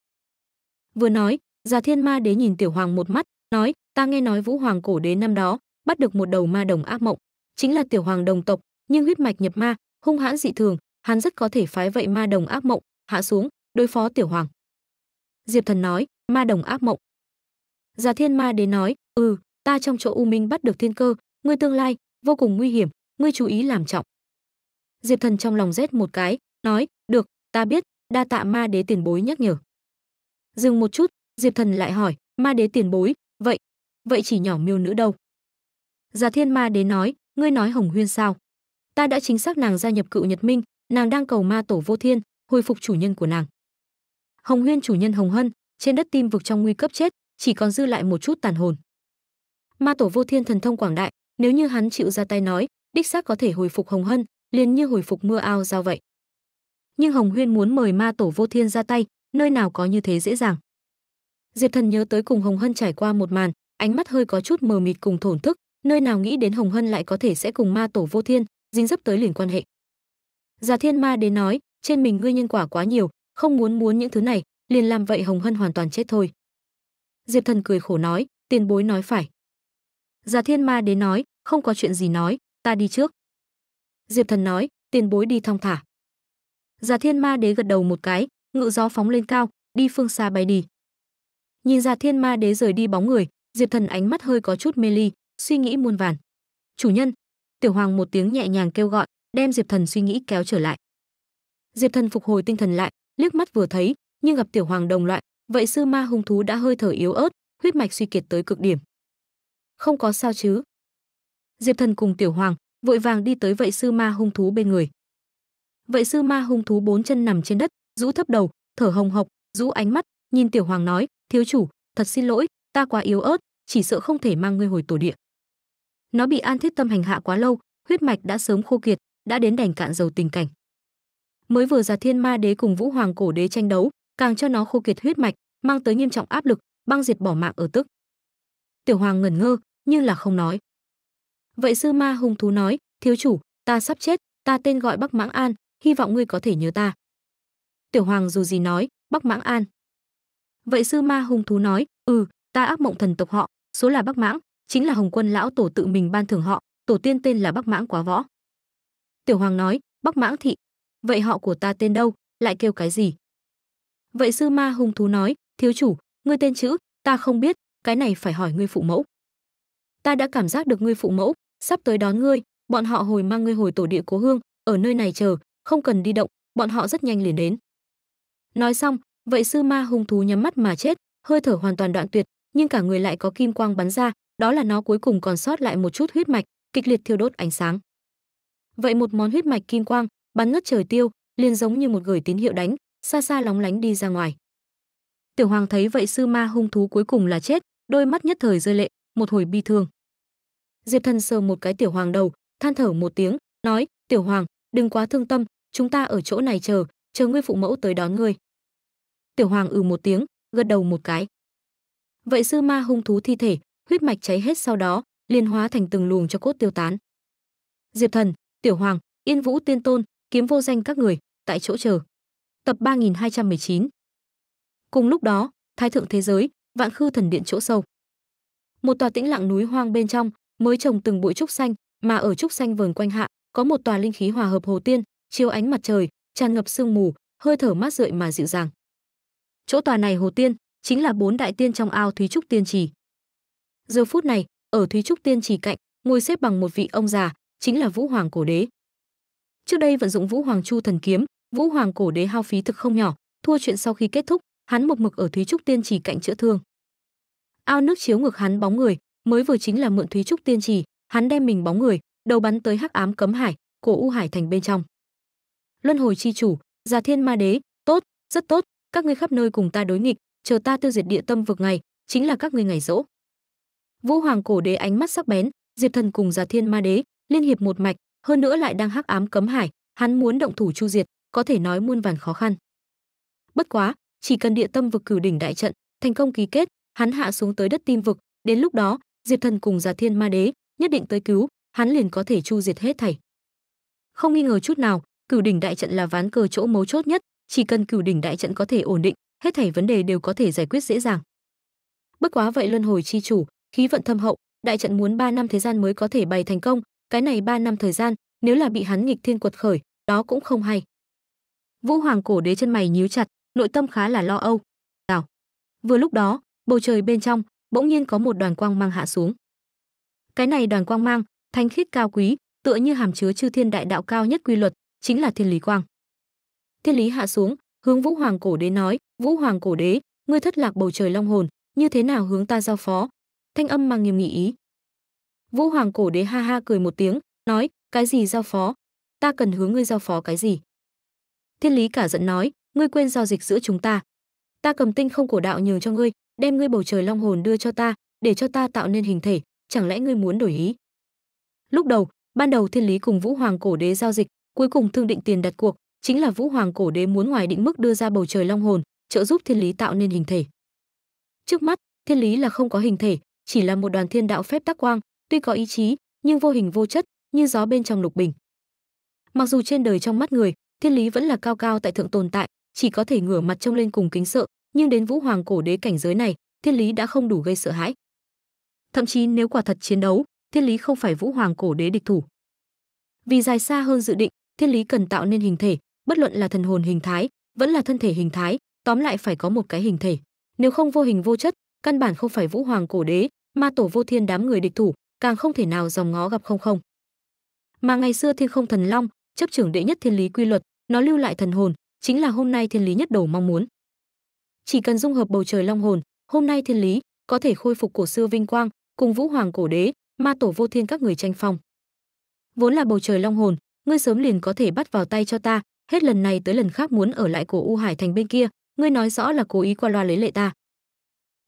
Vừa nói, Già Thiên Ma Đế nhìn Tiểu Hoàng một mắt, nói: "Ta nghe nói Vũ Hoàng cổ đế năm đó bắt được một đầu ma đồng ác mộng, chính là Tiểu Hoàng đồng tộc, nhưng huyết mạch nhập ma, hung hãn dị thường, hắn rất có thể phái vậy ma đồng ác mộng hạ xuống, đối phó Tiểu Hoàng." Diệp Thần nói: "Ma đồng ác mộng." Già Thiên Ma Đế nói: "Ừ, ta trong chỗ U Minh bắt được thiên cơ, ngươi tương lai vô cùng nguy hiểm ngươi chú ý làm trọng diệp thần trong lòng rét một cái nói được ta biết đa tạ ma đế tiền bối nhắc nhở dừng một chút diệp thần lại hỏi ma đế tiền bối vậy vậy chỉ nhỏ miêu nữ đâu Già Thiên Ma Đế nói, ngươi nói Hồng Huyên sao? Ta đã chính xác nàng gia nhập Cựu Nhật Minh, nàng đang cầu ma tổ vô thiên, hồi phục chủ nhân của nàng. Hồng Huyên chủ nhân Hồng Hân, trên đất tim vực trong nguy cấp chết, chỉ còn dư lại một chút tàn hồn. Ma tổ vô thiên thần thông quảng đại, nếu như hắn chịu ra tay nói đích xác có thể hồi phục hồng hân liền như hồi phục mưa ao giao vậy nhưng hồng huyên muốn mời ma tổ vô thiên ra tay nơi nào có như thế dễ dàng diệp thần nhớ tới cùng hồng hân trải qua một màn ánh mắt hơi có chút mờ mịt cùng thổn thức nơi nào nghĩ đến hồng hân lại có thể sẽ cùng ma tổ vô thiên dính dấp tới liền quan hệ già thiên ma đến nói trên mình ngươi nhân quả quá nhiều không muốn muốn những thứ này liền làm vậy hồng hân hoàn toàn chết thôi diệp thần cười khổ nói tiền bối nói phải già thiên ma đến nói không có chuyện gì nói, ta đi trước. Diệp Thần nói, tiền bối đi thong thả. Già Thiên Ma Đế gật đầu một cái, ngự gió phóng lên cao, đi phương xa bay đi. Nhìn Già Thiên Ma Đế rời đi bóng người, Diệp Thần ánh mắt hơi có chút mê ly, suy nghĩ muôn vàn. "Chủ nhân." Tiểu Hoàng một tiếng nhẹ nhàng kêu gọi, đem Diệp Thần suy nghĩ kéo trở lại. Diệp Thần phục hồi tinh thần lại, liếc mắt vừa thấy, nhưng gặp Tiểu Hoàng đồng loại, vậy sư ma hung thú đã hơi thở yếu ớt, huyết mạch suy kiệt tới cực điểm. "Không có sao chứ?" Diệp Thần cùng Tiểu Hoàng vội vàng đi tới vậy sư ma hung thú bên người. Vậy sư ma hung thú bốn chân nằm trên đất, rũ thấp đầu, thở hồng hộc, rũ ánh mắt, nhìn Tiểu Hoàng nói, "Thiếu chủ, thật xin lỗi, ta quá yếu ớt, chỉ sợ không thể mang ngươi hồi tổ địa." Nó bị An Thiết Tâm hành hạ quá lâu, huyết mạch đã sớm khô kiệt, đã đến đành cạn dầu tình cảnh. Mới vừa ra Thiên Ma Đế cùng Vũ Hoàng Cổ Đế tranh đấu, càng cho nó khô kiệt huyết mạch, mang tới nghiêm trọng áp lực, băng diệt bỏ mạng ở tức. Tiểu Hoàng ngẩn ngơ, nhưng là không nói vậy sư ma hung thú nói thiếu chủ ta sắp chết ta tên gọi bắc mãng an hy vọng ngươi có thể nhớ ta tiểu hoàng dù gì nói bắc mãng an vậy sư ma hung thú nói ừ ta ác mộng thần tộc họ số là bắc mãng chính là hồng quân lão tổ tự mình ban thưởng họ tổ tiên tên là bắc mãng quá võ tiểu hoàng nói bắc mãng thị vậy họ của ta tên đâu lại kêu cái gì vậy sư ma hung thú nói thiếu chủ ngươi tên chữ ta không biết cái này phải hỏi ngươi phụ mẫu ta đã cảm giác được ngươi phụ mẫu sắp tới đón ngươi bọn họ hồi mang ngươi hồi tổ địa cố hương ở nơi này chờ không cần đi động bọn họ rất nhanh liền đến nói xong vậy sư ma hung thú nhắm mắt mà chết hơi thở hoàn toàn đoạn tuyệt nhưng cả người lại có kim quang bắn ra đó là nó cuối cùng còn sót lại một chút huyết mạch kịch liệt thiêu đốt ánh sáng vậy một món huyết mạch kim quang bắn ngất trời tiêu liền giống như một gửi tín hiệu đánh xa xa lóng lánh đi ra ngoài tiểu hoàng thấy vậy sư ma hung thú cuối cùng là chết đôi mắt nhất thời rơi lệ một hồi bi thương. Diệp Thần sờ một cái Tiểu Hoàng đầu, than thở một tiếng, nói: "Tiểu Hoàng, đừng quá thương tâm, chúng ta ở chỗ này chờ, chờ ngươi phụ mẫu tới đón ngươi." Tiểu Hoàng ừ một tiếng, gật đầu một cái. Vậy sư ma hung thú thi thể, huyết mạch cháy hết sau đó, liền hóa thành từng luồng cho cốt tiêu tán. Diệp Thần, Tiểu Hoàng, Yên Vũ Tiên Tôn, kiếm vô danh các người, tại chỗ chờ. Tập 3219. Cùng lúc đó, Thái thượng thế giới, Vạn Khư Thần Điện chỗ sâu một tòa tĩnh lặng núi hoang bên trong mới trồng từng bụi trúc xanh mà ở trúc xanh vườn quanh hạ có một tòa linh khí hòa hợp hồ tiên chiếu ánh mặt trời tràn ngập sương mù hơi thở mát rượi mà dịu dàng chỗ tòa này hồ tiên chính là bốn đại tiên trong ao thúy trúc tiên trì giờ phút này ở thúy trúc tiên trì cạnh ngồi xếp bằng một vị ông già chính là vũ hoàng cổ đế trước đây vận dụng vũ hoàng chu thần kiếm vũ hoàng cổ đế hao phí thực không nhỏ thua chuyện sau khi kết thúc hắn một mực ở thúy trúc tiên trì cạnh chữa thương ao nước chiếu ngược hắn bóng người mới vừa chính là mượn thúy trúc tiên trì hắn đem mình bóng người đầu bắn tới hắc ám cấm hải cổ u hải thành bên trong luân hồi chi chủ già thiên ma đế tốt rất tốt các ngươi khắp nơi cùng ta đối nghịch chờ ta tiêu diệt địa tâm vực ngày chính là các ngươi ngày rỗ vũ hoàng cổ đế ánh mắt sắc bén diệp thần cùng già thiên ma đế liên hiệp một mạch hơn nữa lại đang hắc ám cấm hải hắn muốn động thủ chu diệt có thể nói muôn vàn khó khăn bất quá chỉ cần địa tâm vực cửu đỉnh đại trận thành công ký kết hắn hạ xuống tới đất tim vực đến lúc đó diệp thần cùng giả thiên ma đế nhất định tới cứu hắn liền có thể chu diệt hết thảy không nghi ngờ chút nào cửu đỉnh đại trận là ván cờ chỗ mấu chốt nhất chỉ cần cửu đỉnh đại trận có thể ổn định hết thảy vấn đề đều có thể giải quyết dễ dàng bất quá vậy luân hồi chi chủ khí vận thâm hậu đại trận muốn 3 năm thời gian mới có thể bày thành công cái này 3 năm thời gian nếu là bị hắn nghịch thiên quật khởi đó cũng không hay vũ hoàng cổ đế chân mày nhíu chặt nội tâm khá là lo âu đảo vừa lúc đó bầu trời bên trong bỗng nhiên có một đoàn quang mang hạ xuống cái này đoàn quang mang thanh khiết cao quý tựa như hàm chứa chư thiên đại đạo cao nhất quy luật chính là thiên lý quang thiên lý hạ xuống hướng vũ hoàng cổ đế nói vũ hoàng cổ đế ngươi thất lạc bầu trời long hồn như thế nào hướng ta giao phó thanh âm mang nghiêm nghị ý vũ hoàng cổ đế ha ha cười một tiếng nói cái gì giao phó ta cần hướng ngươi giao phó cái gì thiên lý cả giận nói ngươi quên giao dịch giữa chúng ta ta cầm tinh không cổ đạo nhường cho ngươi đem ngươi bầu trời long hồn đưa cho ta để cho ta tạo nên hình thể chẳng lẽ ngươi muốn đổi ý lúc đầu ban đầu thiên lý cùng vũ hoàng cổ đế giao dịch cuối cùng thương định tiền đặt cuộc chính là vũ hoàng cổ đế muốn ngoài định mức đưa ra bầu trời long hồn trợ giúp thiên lý tạo nên hình thể trước mắt thiên lý là không có hình thể chỉ là một đoàn thiên đạo phép tác quang tuy có ý chí nhưng vô hình vô chất như gió bên trong lục bình mặc dù trên đời trong mắt người thiên lý vẫn là cao cao tại thượng tồn tại chỉ có thể ngửa mặt trông lên cùng kính sợ nhưng đến vũ hoàng cổ đế cảnh giới này, thiên lý đã không đủ gây sợ hãi. Thậm chí nếu quả thật chiến đấu, thiên lý không phải vũ hoàng cổ đế địch thủ. Vì dài xa hơn dự định, thiên lý cần tạo nên hình thể, bất luận là thần hồn hình thái, vẫn là thân thể hình thái, tóm lại phải có một cái hình thể. Nếu không vô hình vô chất, căn bản không phải vũ hoàng cổ đế, ma tổ vô thiên đám người địch thủ, càng không thể nào dòng ngó gặp không không. Mà ngày xưa thiên không thần long, chấp trưởng đệ nhất thiên lý quy luật, nó lưu lại thần hồn, chính là hôm nay thiên lý nhất đầu mong muốn chỉ cần dung hợp bầu trời long hồn hôm nay thiên lý có thể khôi phục cổ xưa vinh quang cùng vũ hoàng cổ đế ma tổ vô thiên các người tranh phong vốn là bầu trời long hồn ngươi sớm liền có thể bắt vào tay cho ta hết lần này tới lần khác muốn ở lại cổ u hải thành bên kia ngươi nói rõ là cố ý qua loa lấy lệ ta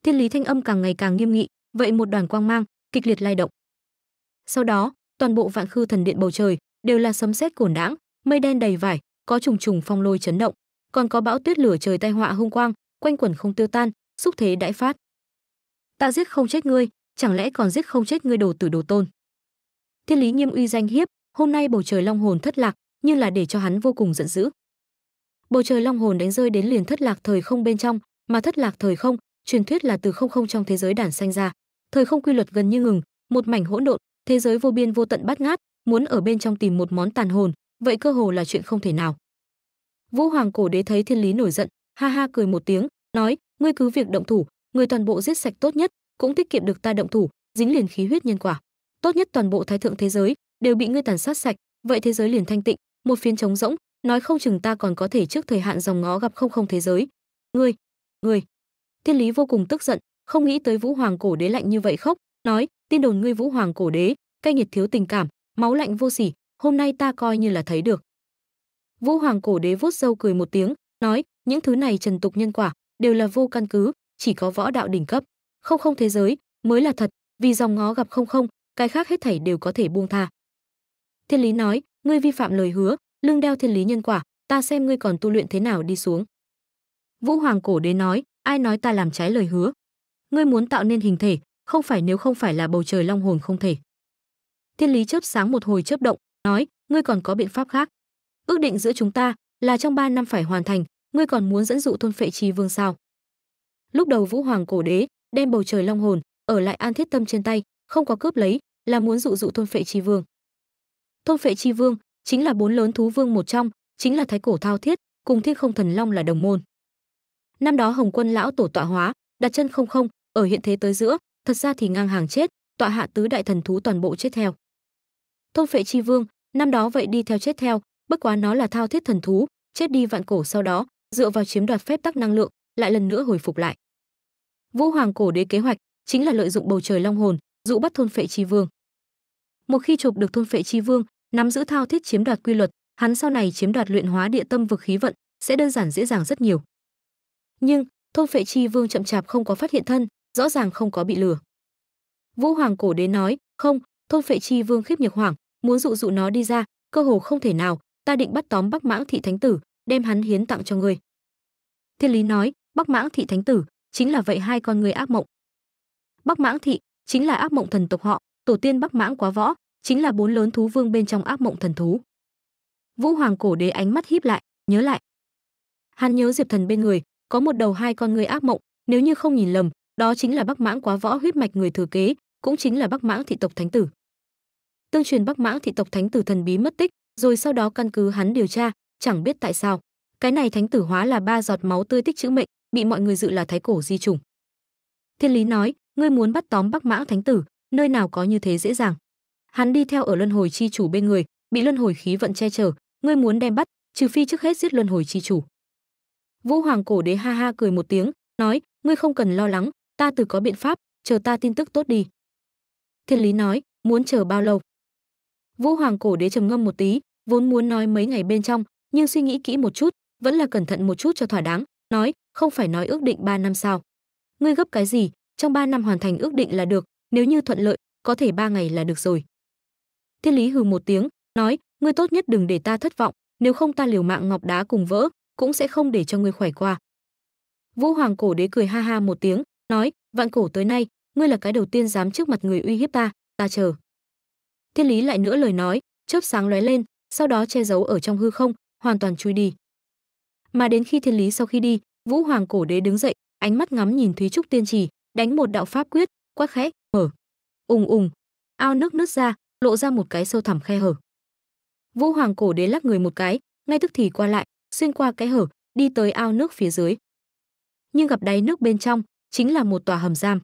thiên lý thanh âm càng ngày càng nghiêm nghị vậy một đoàn quang mang kịch liệt lay động sau đó toàn bộ vạn khư thần điện bầu trời đều là sấm sét cổn đãng mây đen đầy vải có trùng trùng phong lôi chấn động còn có bão tuyết lửa trời tai họa hung quang quanh quẩn không tiêu tan, xúc thế đại phát. Ta giết không chết ngươi, chẳng lẽ còn giết không chết ngươi đồ tử đồ tôn. Thiên lý nghiêm uy danh hiếp, hôm nay bầu trời long hồn thất lạc, nhưng là để cho hắn vô cùng giận dữ. Bầu trời long hồn đánh rơi đến liền thất lạc thời không bên trong, mà thất lạc thời không, truyền thuyết là từ không không trong thế giới đản sanh ra. Thời không quy luật gần như ngừng, một mảnh hỗn độn, thế giới vô biên vô tận bát ngát, muốn ở bên trong tìm một món tàn hồn, vậy cơ hồ là chuyện không thể nào. Vũ Hoàng cổ đế thấy thiên lý nổi giận, ha ha cười một tiếng, nói ngươi cứ việc động thủ ngươi toàn bộ giết sạch tốt nhất cũng tiết kiệm được ta động thủ dính liền khí huyết nhân quả tốt nhất toàn bộ thái thượng thế giới đều bị ngươi tàn sát sạch vậy thế giới liền thanh tịnh một phiến trống rỗng nói không chừng ta còn có thể trước thời hạn dòng ngó gặp không không thế giới ngươi ngươi thiên lý vô cùng tức giận không nghĩ tới vũ hoàng cổ đế lạnh như vậy khóc nói tin đồn ngươi vũ hoàng cổ đế cay nghiệt thiếu tình cảm máu lạnh vô sỉ hôm nay ta coi như là thấy được vũ hoàng cổ đế vuốt râu cười một tiếng nói những thứ này trần tục nhân quả đều là vô căn cứ, chỉ có võ đạo đỉnh cấp, không không thế giới mới là thật, vì dòng ngó gặp không không, cái khác hết thảy đều có thể buông tha. Thiên lý nói, ngươi vi phạm lời hứa, lưng đeo thiên lý nhân quả, ta xem ngươi còn tu luyện thế nào đi xuống. Vũ Hoàng cổ đế nói, ai nói ta làm trái lời hứa? Ngươi muốn tạo nên hình thể, không phải nếu không phải là bầu trời long hồn không thể. Thiên lý chớp sáng một hồi chớp động, nói, ngươi còn có biện pháp khác. Ước định giữa chúng ta là trong 3 năm phải hoàn thành, ngươi còn muốn dẫn dụ thôn phệ chi vương sao lúc đầu vũ hoàng cổ đế đem bầu trời long hồn ở lại an thiết tâm trên tay không có cướp lấy là muốn dụ dụ thôn phệ chi vương thôn phệ chi vương chính là bốn lớn thú vương một trong chính là thái cổ thao thiết cùng thiên không thần long là đồng môn năm đó hồng quân lão tổ tọa hóa đặt chân không không ở hiện thế tới giữa thật ra thì ngang hàng chết tọa hạ tứ đại thần thú toàn bộ chết theo thôn phệ chi vương năm đó vậy đi theo chết theo bất quá nó là thao thiết thần thú chết đi vạn cổ sau đó dựa vào chiếm đoạt phép tắc năng lượng, lại lần nữa hồi phục lại. Vũ Hoàng cổ đế kế hoạch chính là lợi dụng bầu trời long hồn, dụ bắt thôn phệ chi vương. Một khi chụp được thôn phệ chi vương, nắm giữ thao thiết chiếm đoạt quy luật, hắn sau này chiếm đoạt luyện hóa địa tâm vực khí vận sẽ đơn giản dễ dàng rất nhiều. Nhưng, thôn phệ chi vương chậm chạp không có phát hiện thân, rõ ràng không có bị lừa. Vũ Hoàng cổ đế nói, "Không, thôn phệ chi vương khiếp nhược hoảng, muốn dụ dụ nó đi ra, cơ hồ không thể nào, ta định bắt tóm Bắc Mãng thị thánh tử, đem hắn hiến tặng cho ngươi thiên lý nói bắc mãng thị thánh tử chính là vậy hai con người ác mộng bắc mãng thị chính là ác mộng thần tộc họ tổ tiên bắc mãng quá võ chính là bốn lớn thú vương bên trong ác mộng thần thú vũ hoàng cổ đế ánh mắt híp lại nhớ lại hắn nhớ diệp thần bên người có một đầu hai con người ác mộng nếu như không nhìn lầm đó chính là bắc mãng quá võ huyết mạch người thừa kế cũng chính là bắc mãng thị tộc thánh tử tương truyền bắc mãng thị tộc thánh tử thần bí mất tích rồi sau đó căn cứ hắn điều tra chẳng biết tại sao cái này thánh tử hóa là ba giọt máu tươi tích chữ mệnh bị mọi người dự là thái cổ di trùng thiên lý nói ngươi muốn bắt tóm bắc mã thánh tử nơi nào có như thế dễ dàng hắn đi theo ở luân hồi chi chủ bên người bị luân hồi khí vận che chở ngươi muốn đem bắt trừ phi trước hết giết luân hồi chi chủ vũ hoàng cổ đế ha ha cười một tiếng nói ngươi không cần lo lắng ta từ có biện pháp chờ ta tin tức tốt đi thiên lý nói muốn chờ bao lâu vũ hoàng cổ đế trầm ngâm một tí vốn muốn nói mấy ngày bên trong nhưng suy nghĩ kỹ một chút vẫn là cẩn thận một chút cho thỏa đáng nói không phải nói ước định 3 năm sao ngươi gấp cái gì trong 3 năm hoàn thành ước định là được nếu như thuận lợi có thể 3 ngày là được rồi thiên lý hừ một tiếng nói ngươi tốt nhất đừng để ta thất vọng nếu không ta liều mạng ngọc đá cùng vỡ cũng sẽ không để cho ngươi khỏe qua vũ hoàng cổ đế cười ha ha một tiếng nói vạn cổ tới nay ngươi là cái đầu tiên dám trước mặt người uy hiếp ta ta chờ thiên lý lại nữa lời nói chớp sáng lóe lên sau đó che giấu ở trong hư không hoàn toàn chui đi. Mà đến khi thiên lý sau khi đi, Vũ Hoàng cổ đế đứng dậy, ánh mắt ngắm nhìn Thúy Trúc tiên trì, đánh một đạo pháp quyết, quát khẽ, mở. Ùng ùng, ao nước nứt ra, lộ ra một cái sâu thẳm khe hở. Vũ Hoàng cổ đế lắc người một cái, ngay tức thì qua lại, xuyên qua cái hở, đi tới ao nước phía dưới. Nhưng gặp đáy nước bên trong, chính là một tòa hầm giam.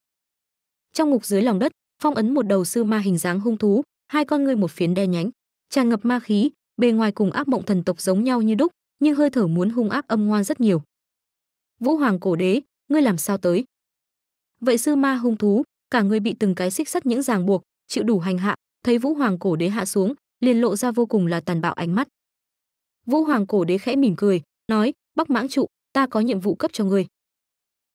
Trong ngục dưới lòng đất, phong ấn một đầu sư ma hình dáng hung thú, hai con ngươi một phiến đen nhánh, tràn ngập ma khí, bề ngoài cùng ác mộng thần tộc giống nhau như đúc, nhưng hơi thở muốn hung ác âm ngoan rất nhiều. Vũ Hoàng cổ đế, ngươi làm sao tới? Vậy sư ma hung thú, cả người bị từng cái xích sắt những ràng buộc, chịu đủ hành hạ, thấy Vũ Hoàng cổ đế hạ xuống, liền lộ ra vô cùng là tàn bạo ánh mắt. Vũ Hoàng cổ đế khẽ mỉm cười, nói, "Bắc Mãng trụ, ta có nhiệm vụ cấp cho ngươi."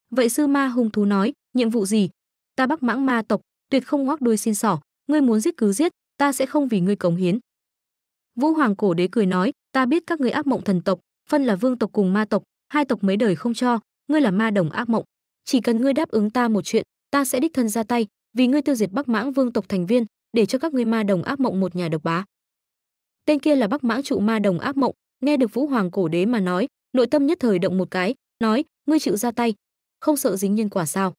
Vậy sư ma hung thú nói, "Nhiệm vụ gì?" "Ta Bắc Mãng ma tộc, tuyệt không ngoác đuôi xin sỏ, ngươi muốn giết cứ giết, ta sẽ không vì ngươi cống hiến." Vũ Hoàng cổ đế cười nói, ta biết các ngươi ác mộng thần tộc, phân là vương tộc cùng ma tộc, hai tộc mấy đời không cho, ngươi là ma đồng ác mộng, chỉ cần ngươi đáp ứng ta một chuyện, ta sẽ đích thân ra tay, vì ngươi tiêu diệt Bắc Mãng vương tộc thành viên, để cho các ngươi ma đồng ác mộng một nhà độc bá. Tên kia là Bắc Mãng trụ ma đồng ác mộng, nghe được Vũ Hoàng cổ đế mà nói, nội tâm nhất thời động một cái, nói, ngươi chịu ra tay, không sợ dính nhân quả sao?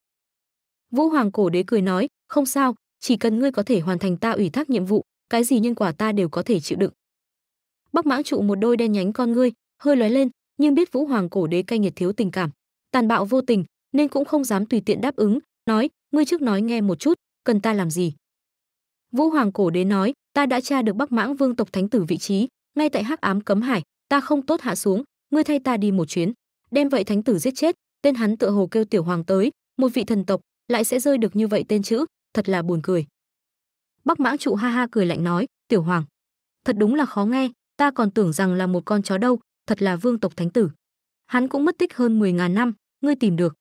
Vũ Hoàng cổ đế cười nói, không sao, chỉ cần ngươi có thể hoàn thành ta ủy thác nhiệm vụ, cái gì nhân quả ta đều có thể chịu đựng. Bắc Mãng trụ một đôi đen nhánh con ngươi, hơi lóe lên, nhưng biết Vũ Hoàng cổ đế cay nghiệt thiếu tình cảm, tàn bạo vô tình, nên cũng không dám tùy tiện đáp ứng, nói: "Ngươi trước nói nghe một chút, cần ta làm gì?" Vũ Hoàng cổ đế nói: "Ta đã tra được Bắc Mãng Vương tộc thánh tử vị trí, ngay tại Hắc Ám Cấm Hải, ta không tốt hạ xuống, ngươi thay ta đi một chuyến, đem vậy thánh tử giết chết." Tên hắn tựa hồ kêu tiểu hoàng tới, một vị thần tộc lại sẽ rơi được như vậy tên chữ, thật là buồn cười. Bắc Mãng trụ ha ha cười lạnh nói: "Tiểu hoàng, thật đúng là khó nghe, ta còn tưởng rằng là một con chó đâu, thật là vương tộc thánh tử. Hắn cũng mất tích hơn 10.000 năm, ngươi tìm được.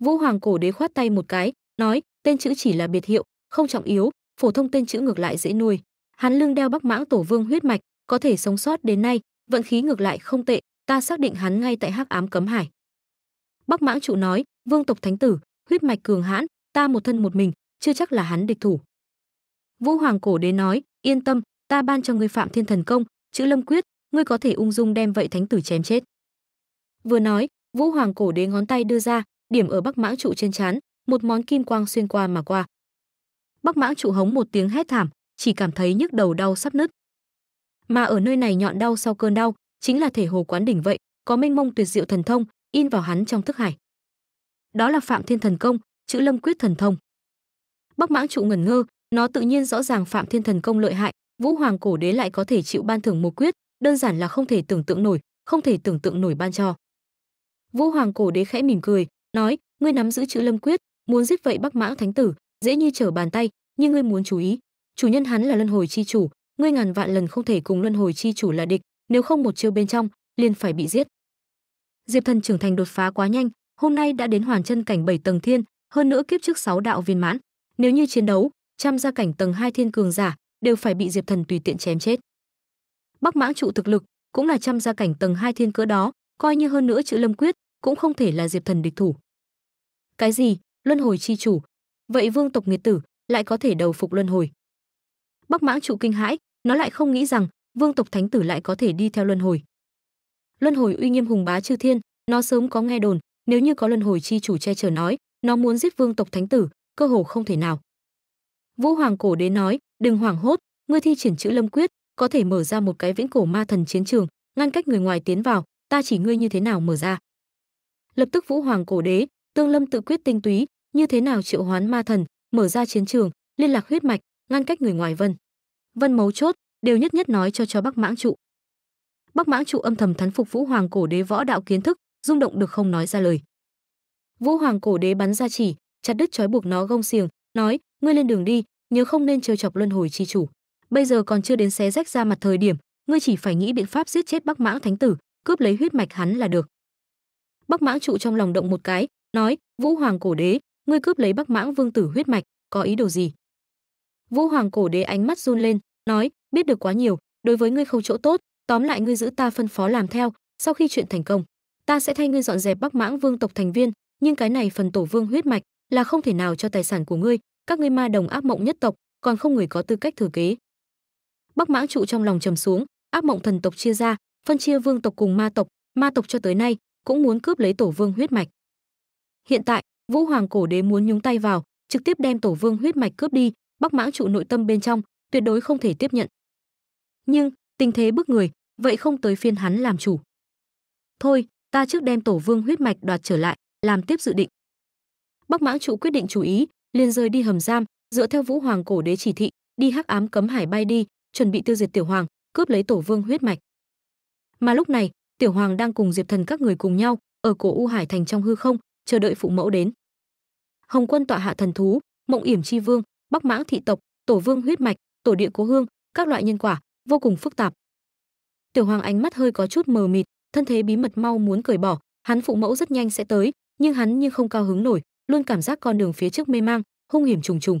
Vũ Hoàng cổ đế khoát tay một cái, nói, tên chữ chỉ là biệt hiệu, không trọng yếu, phổ thông tên chữ ngược lại dễ nuôi. Hắn lưng đeo Bắc Mãng Tổ Vương huyết mạch, có thể sống sót đến nay, vận khí ngược lại không tệ, ta xác định hắn ngay tại Hắc Ám Cấm Hải. Bắc Mãng trụ nói, vương tộc thánh tử, huyết mạch cường hãn, ta một thân một mình, chưa chắc là hắn địch thủ. Vũ Hoàng cổ đế nói, yên tâm, ta ban cho ngươi Phạm Thiên Thần Công, chữ lâm quyết ngươi có thể ung dung đem vậy thánh tử chém chết vừa nói vũ hoàng cổ đế ngón tay đưa ra điểm ở bắc mãng trụ trên trán một món kim quang xuyên qua mà qua bắc mãng trụ hống một tiếng hét thảm chỉ cảm thấy nhức đầu đau sắp nứt mà ở nơi này nhọn đau sau cơn đau chính là thể hồ quán đỉnh vậy có mênh mông tuyệt diệu thần thông in vào hắn trong thức hải đó là phạm thiên thần công chữ lâm quyết thần thông bắc mãng trụ ngẩn ngơ nó tự nhiên rõ ràng phạm thiên thần công lợi hại Vũ Hoàng cổ đế lại có thể chịu ban thưởng một quyết, đơn giản là không thể tưởng tượng nổi, không thể tưởng tượng nổi ban cho. Vũ Hoàng cổ đế khẽ mỉm cười, nói: "Ngươi nắm giữ chữ Lâm quyết, muốn giết vậy Bắc Mãng Thánh tử, dễ như trở bàn tay, nhưng ngươi muốn chú ý, chủ nhân hắn là Luân Hồi chi chủ, ngươi ngàn vạn lần không thể cùng Luân Hồi chi chủ là địch, nếu không một chiêu bên trong, liền phải bị giết." Diệp Thần trưởng thành đột phá quá nhanh, hôm nay đã đến hoàn chân cảnh 7 tầng thiên, hơn nữa kiếp trước 6 đạo viên mãn. Nếu như chiến đấu, trăm gia cảnh tầng 2 thiên cường giả, đều phải bị Diệp Thần tùy tiện chém chết. Bắc Mãng trụ thực lực cũng là trăm gia cảnh tầng hai thiên cỡ đó, coi như hơn nữa chữ Lâm Quyết cũng không thể là Diệp Thần địch thủ. Cái gì? Luân hồi chi chủ? Vậy vương tộc nghiệt tử lại có thể đầu phục luân hồi? Bắc Mãng trụ kinh hãi, nó lại không nghĩ rằng vương tộc thánh tử lại có thể đi theo luân hồi. Luân hồi uy nghiêm hùng bá chư thiên, nó sớm có nghe đồn, nếu như có luân hồi chi chủ che chở nói, nó muốn giết vương tộc thánh tử, cơ hồ không thể nào. Vũ Hoàng cổ đến nói, đừng hoảng hốt ngươi thi triển chữ lâm quyết có thể mở ra một cái viễn cổ ma thần chiến trường ngăn cách người ngoài tiến vào ta chỉ ngươi như thế nào mở ra lập tức vũ hoàng cổ đế tương lâm tự quyết tinh túy như thế nào triệu hoán ma thần mở ra chiến trường liên lạc huyết mạch ngăn cách người ngoài vân vân mấu chốt đều nhất nhất nói cho cho bắc mãng trụ bắc mãng trụ âm thầm thán phục vũ hoàng cổ đế võ đạo kiến thức rung động được không nói ra lời vũ hoàng cổ đế bắn ra chỉ chặt đứt trói buộc nó gông xiềng nói ngươi lên đường đi nhớ không nên trêu chọc luân hồi chi chủ bây giờ còn chưa đến xé rách ra mặt thời điểm ngươi chỉ phải nghĩ biện pháp giết chết bắc mãng thánh tử cướp lấy huyết mạch hắn là được bắc mãng trụ trong lòng động một cái nói vũ hoàng cổ đế ngươi cướp lấy bắc mãng vương tử huyết mạch có ý đồ gì vũ hoàng cổ đế ánh mắt run lên nói biết được quá nhiều đối với ngươi không chỗ tốt tóm lại ngươi giữ ta phân phó làm theo sau khi chuyện thành công ta sẽ thay ngươi dọn dẹp bắc mãng vương tộc thành viên nhưng cái này phần tổ vương huyết mạch là không thể nào cho tài sản của ngươi các ngươi ma đồng ác mộng nhất tộc còn không người có tư cách thừa kế bắc mãng trụ trong lòng trầm xuống ác mộng thần tộc chia ra phân chia vương tộc cùng ma tộc ma tộc cho tới nay cũng muốn cướp lấy tổ vương huyết mạch hiện tại vũ hoàng cổ đế muốn nhúng tay vào trực tiếp đem tổ vương huyết mạch cướp đi bắc mãng trụ nội tâm bên trong tuyệt đối không thể tiếp nhận nhưng tình thế bức người vậy không tới phiên hắn làm chủ thôi ta trước đem tổ vương huyết mạch đoạt trở lại làm tiếp dự định bắc mãng trụ quyết định chú ý liền rời đi hầm giam dựa theo vũ hoàng cổ đế chỉ thị đi hắc ám cấm hải bay đi chuẩn bị tiêu diệt tiểu hoàng cướp lấy tổ vương huyết mạch mà lúc này tiểu hoàng đang cùng diệp thần các người cùng nhau ở cổ u hải thành trong hư không chờ đợi phụ mẫu đến hồng quân tọa hạ thần thú mộng yểm chi vương bắc mãng thị tộc tổ vương huyết mạch tổ địa cố hương các loại nhân quả vô cùng phức tạp tiểu hoàng ánh mắt hơi có chút mờ mịt thân thế bí mật mau muốn cởi bỏ hắn phụ mẫu rất nhanh sẽ tới nhưng hắn như không cao hứng nổi luôn cảm giác con đường phía trước mê mang hung hiểm trùng trùng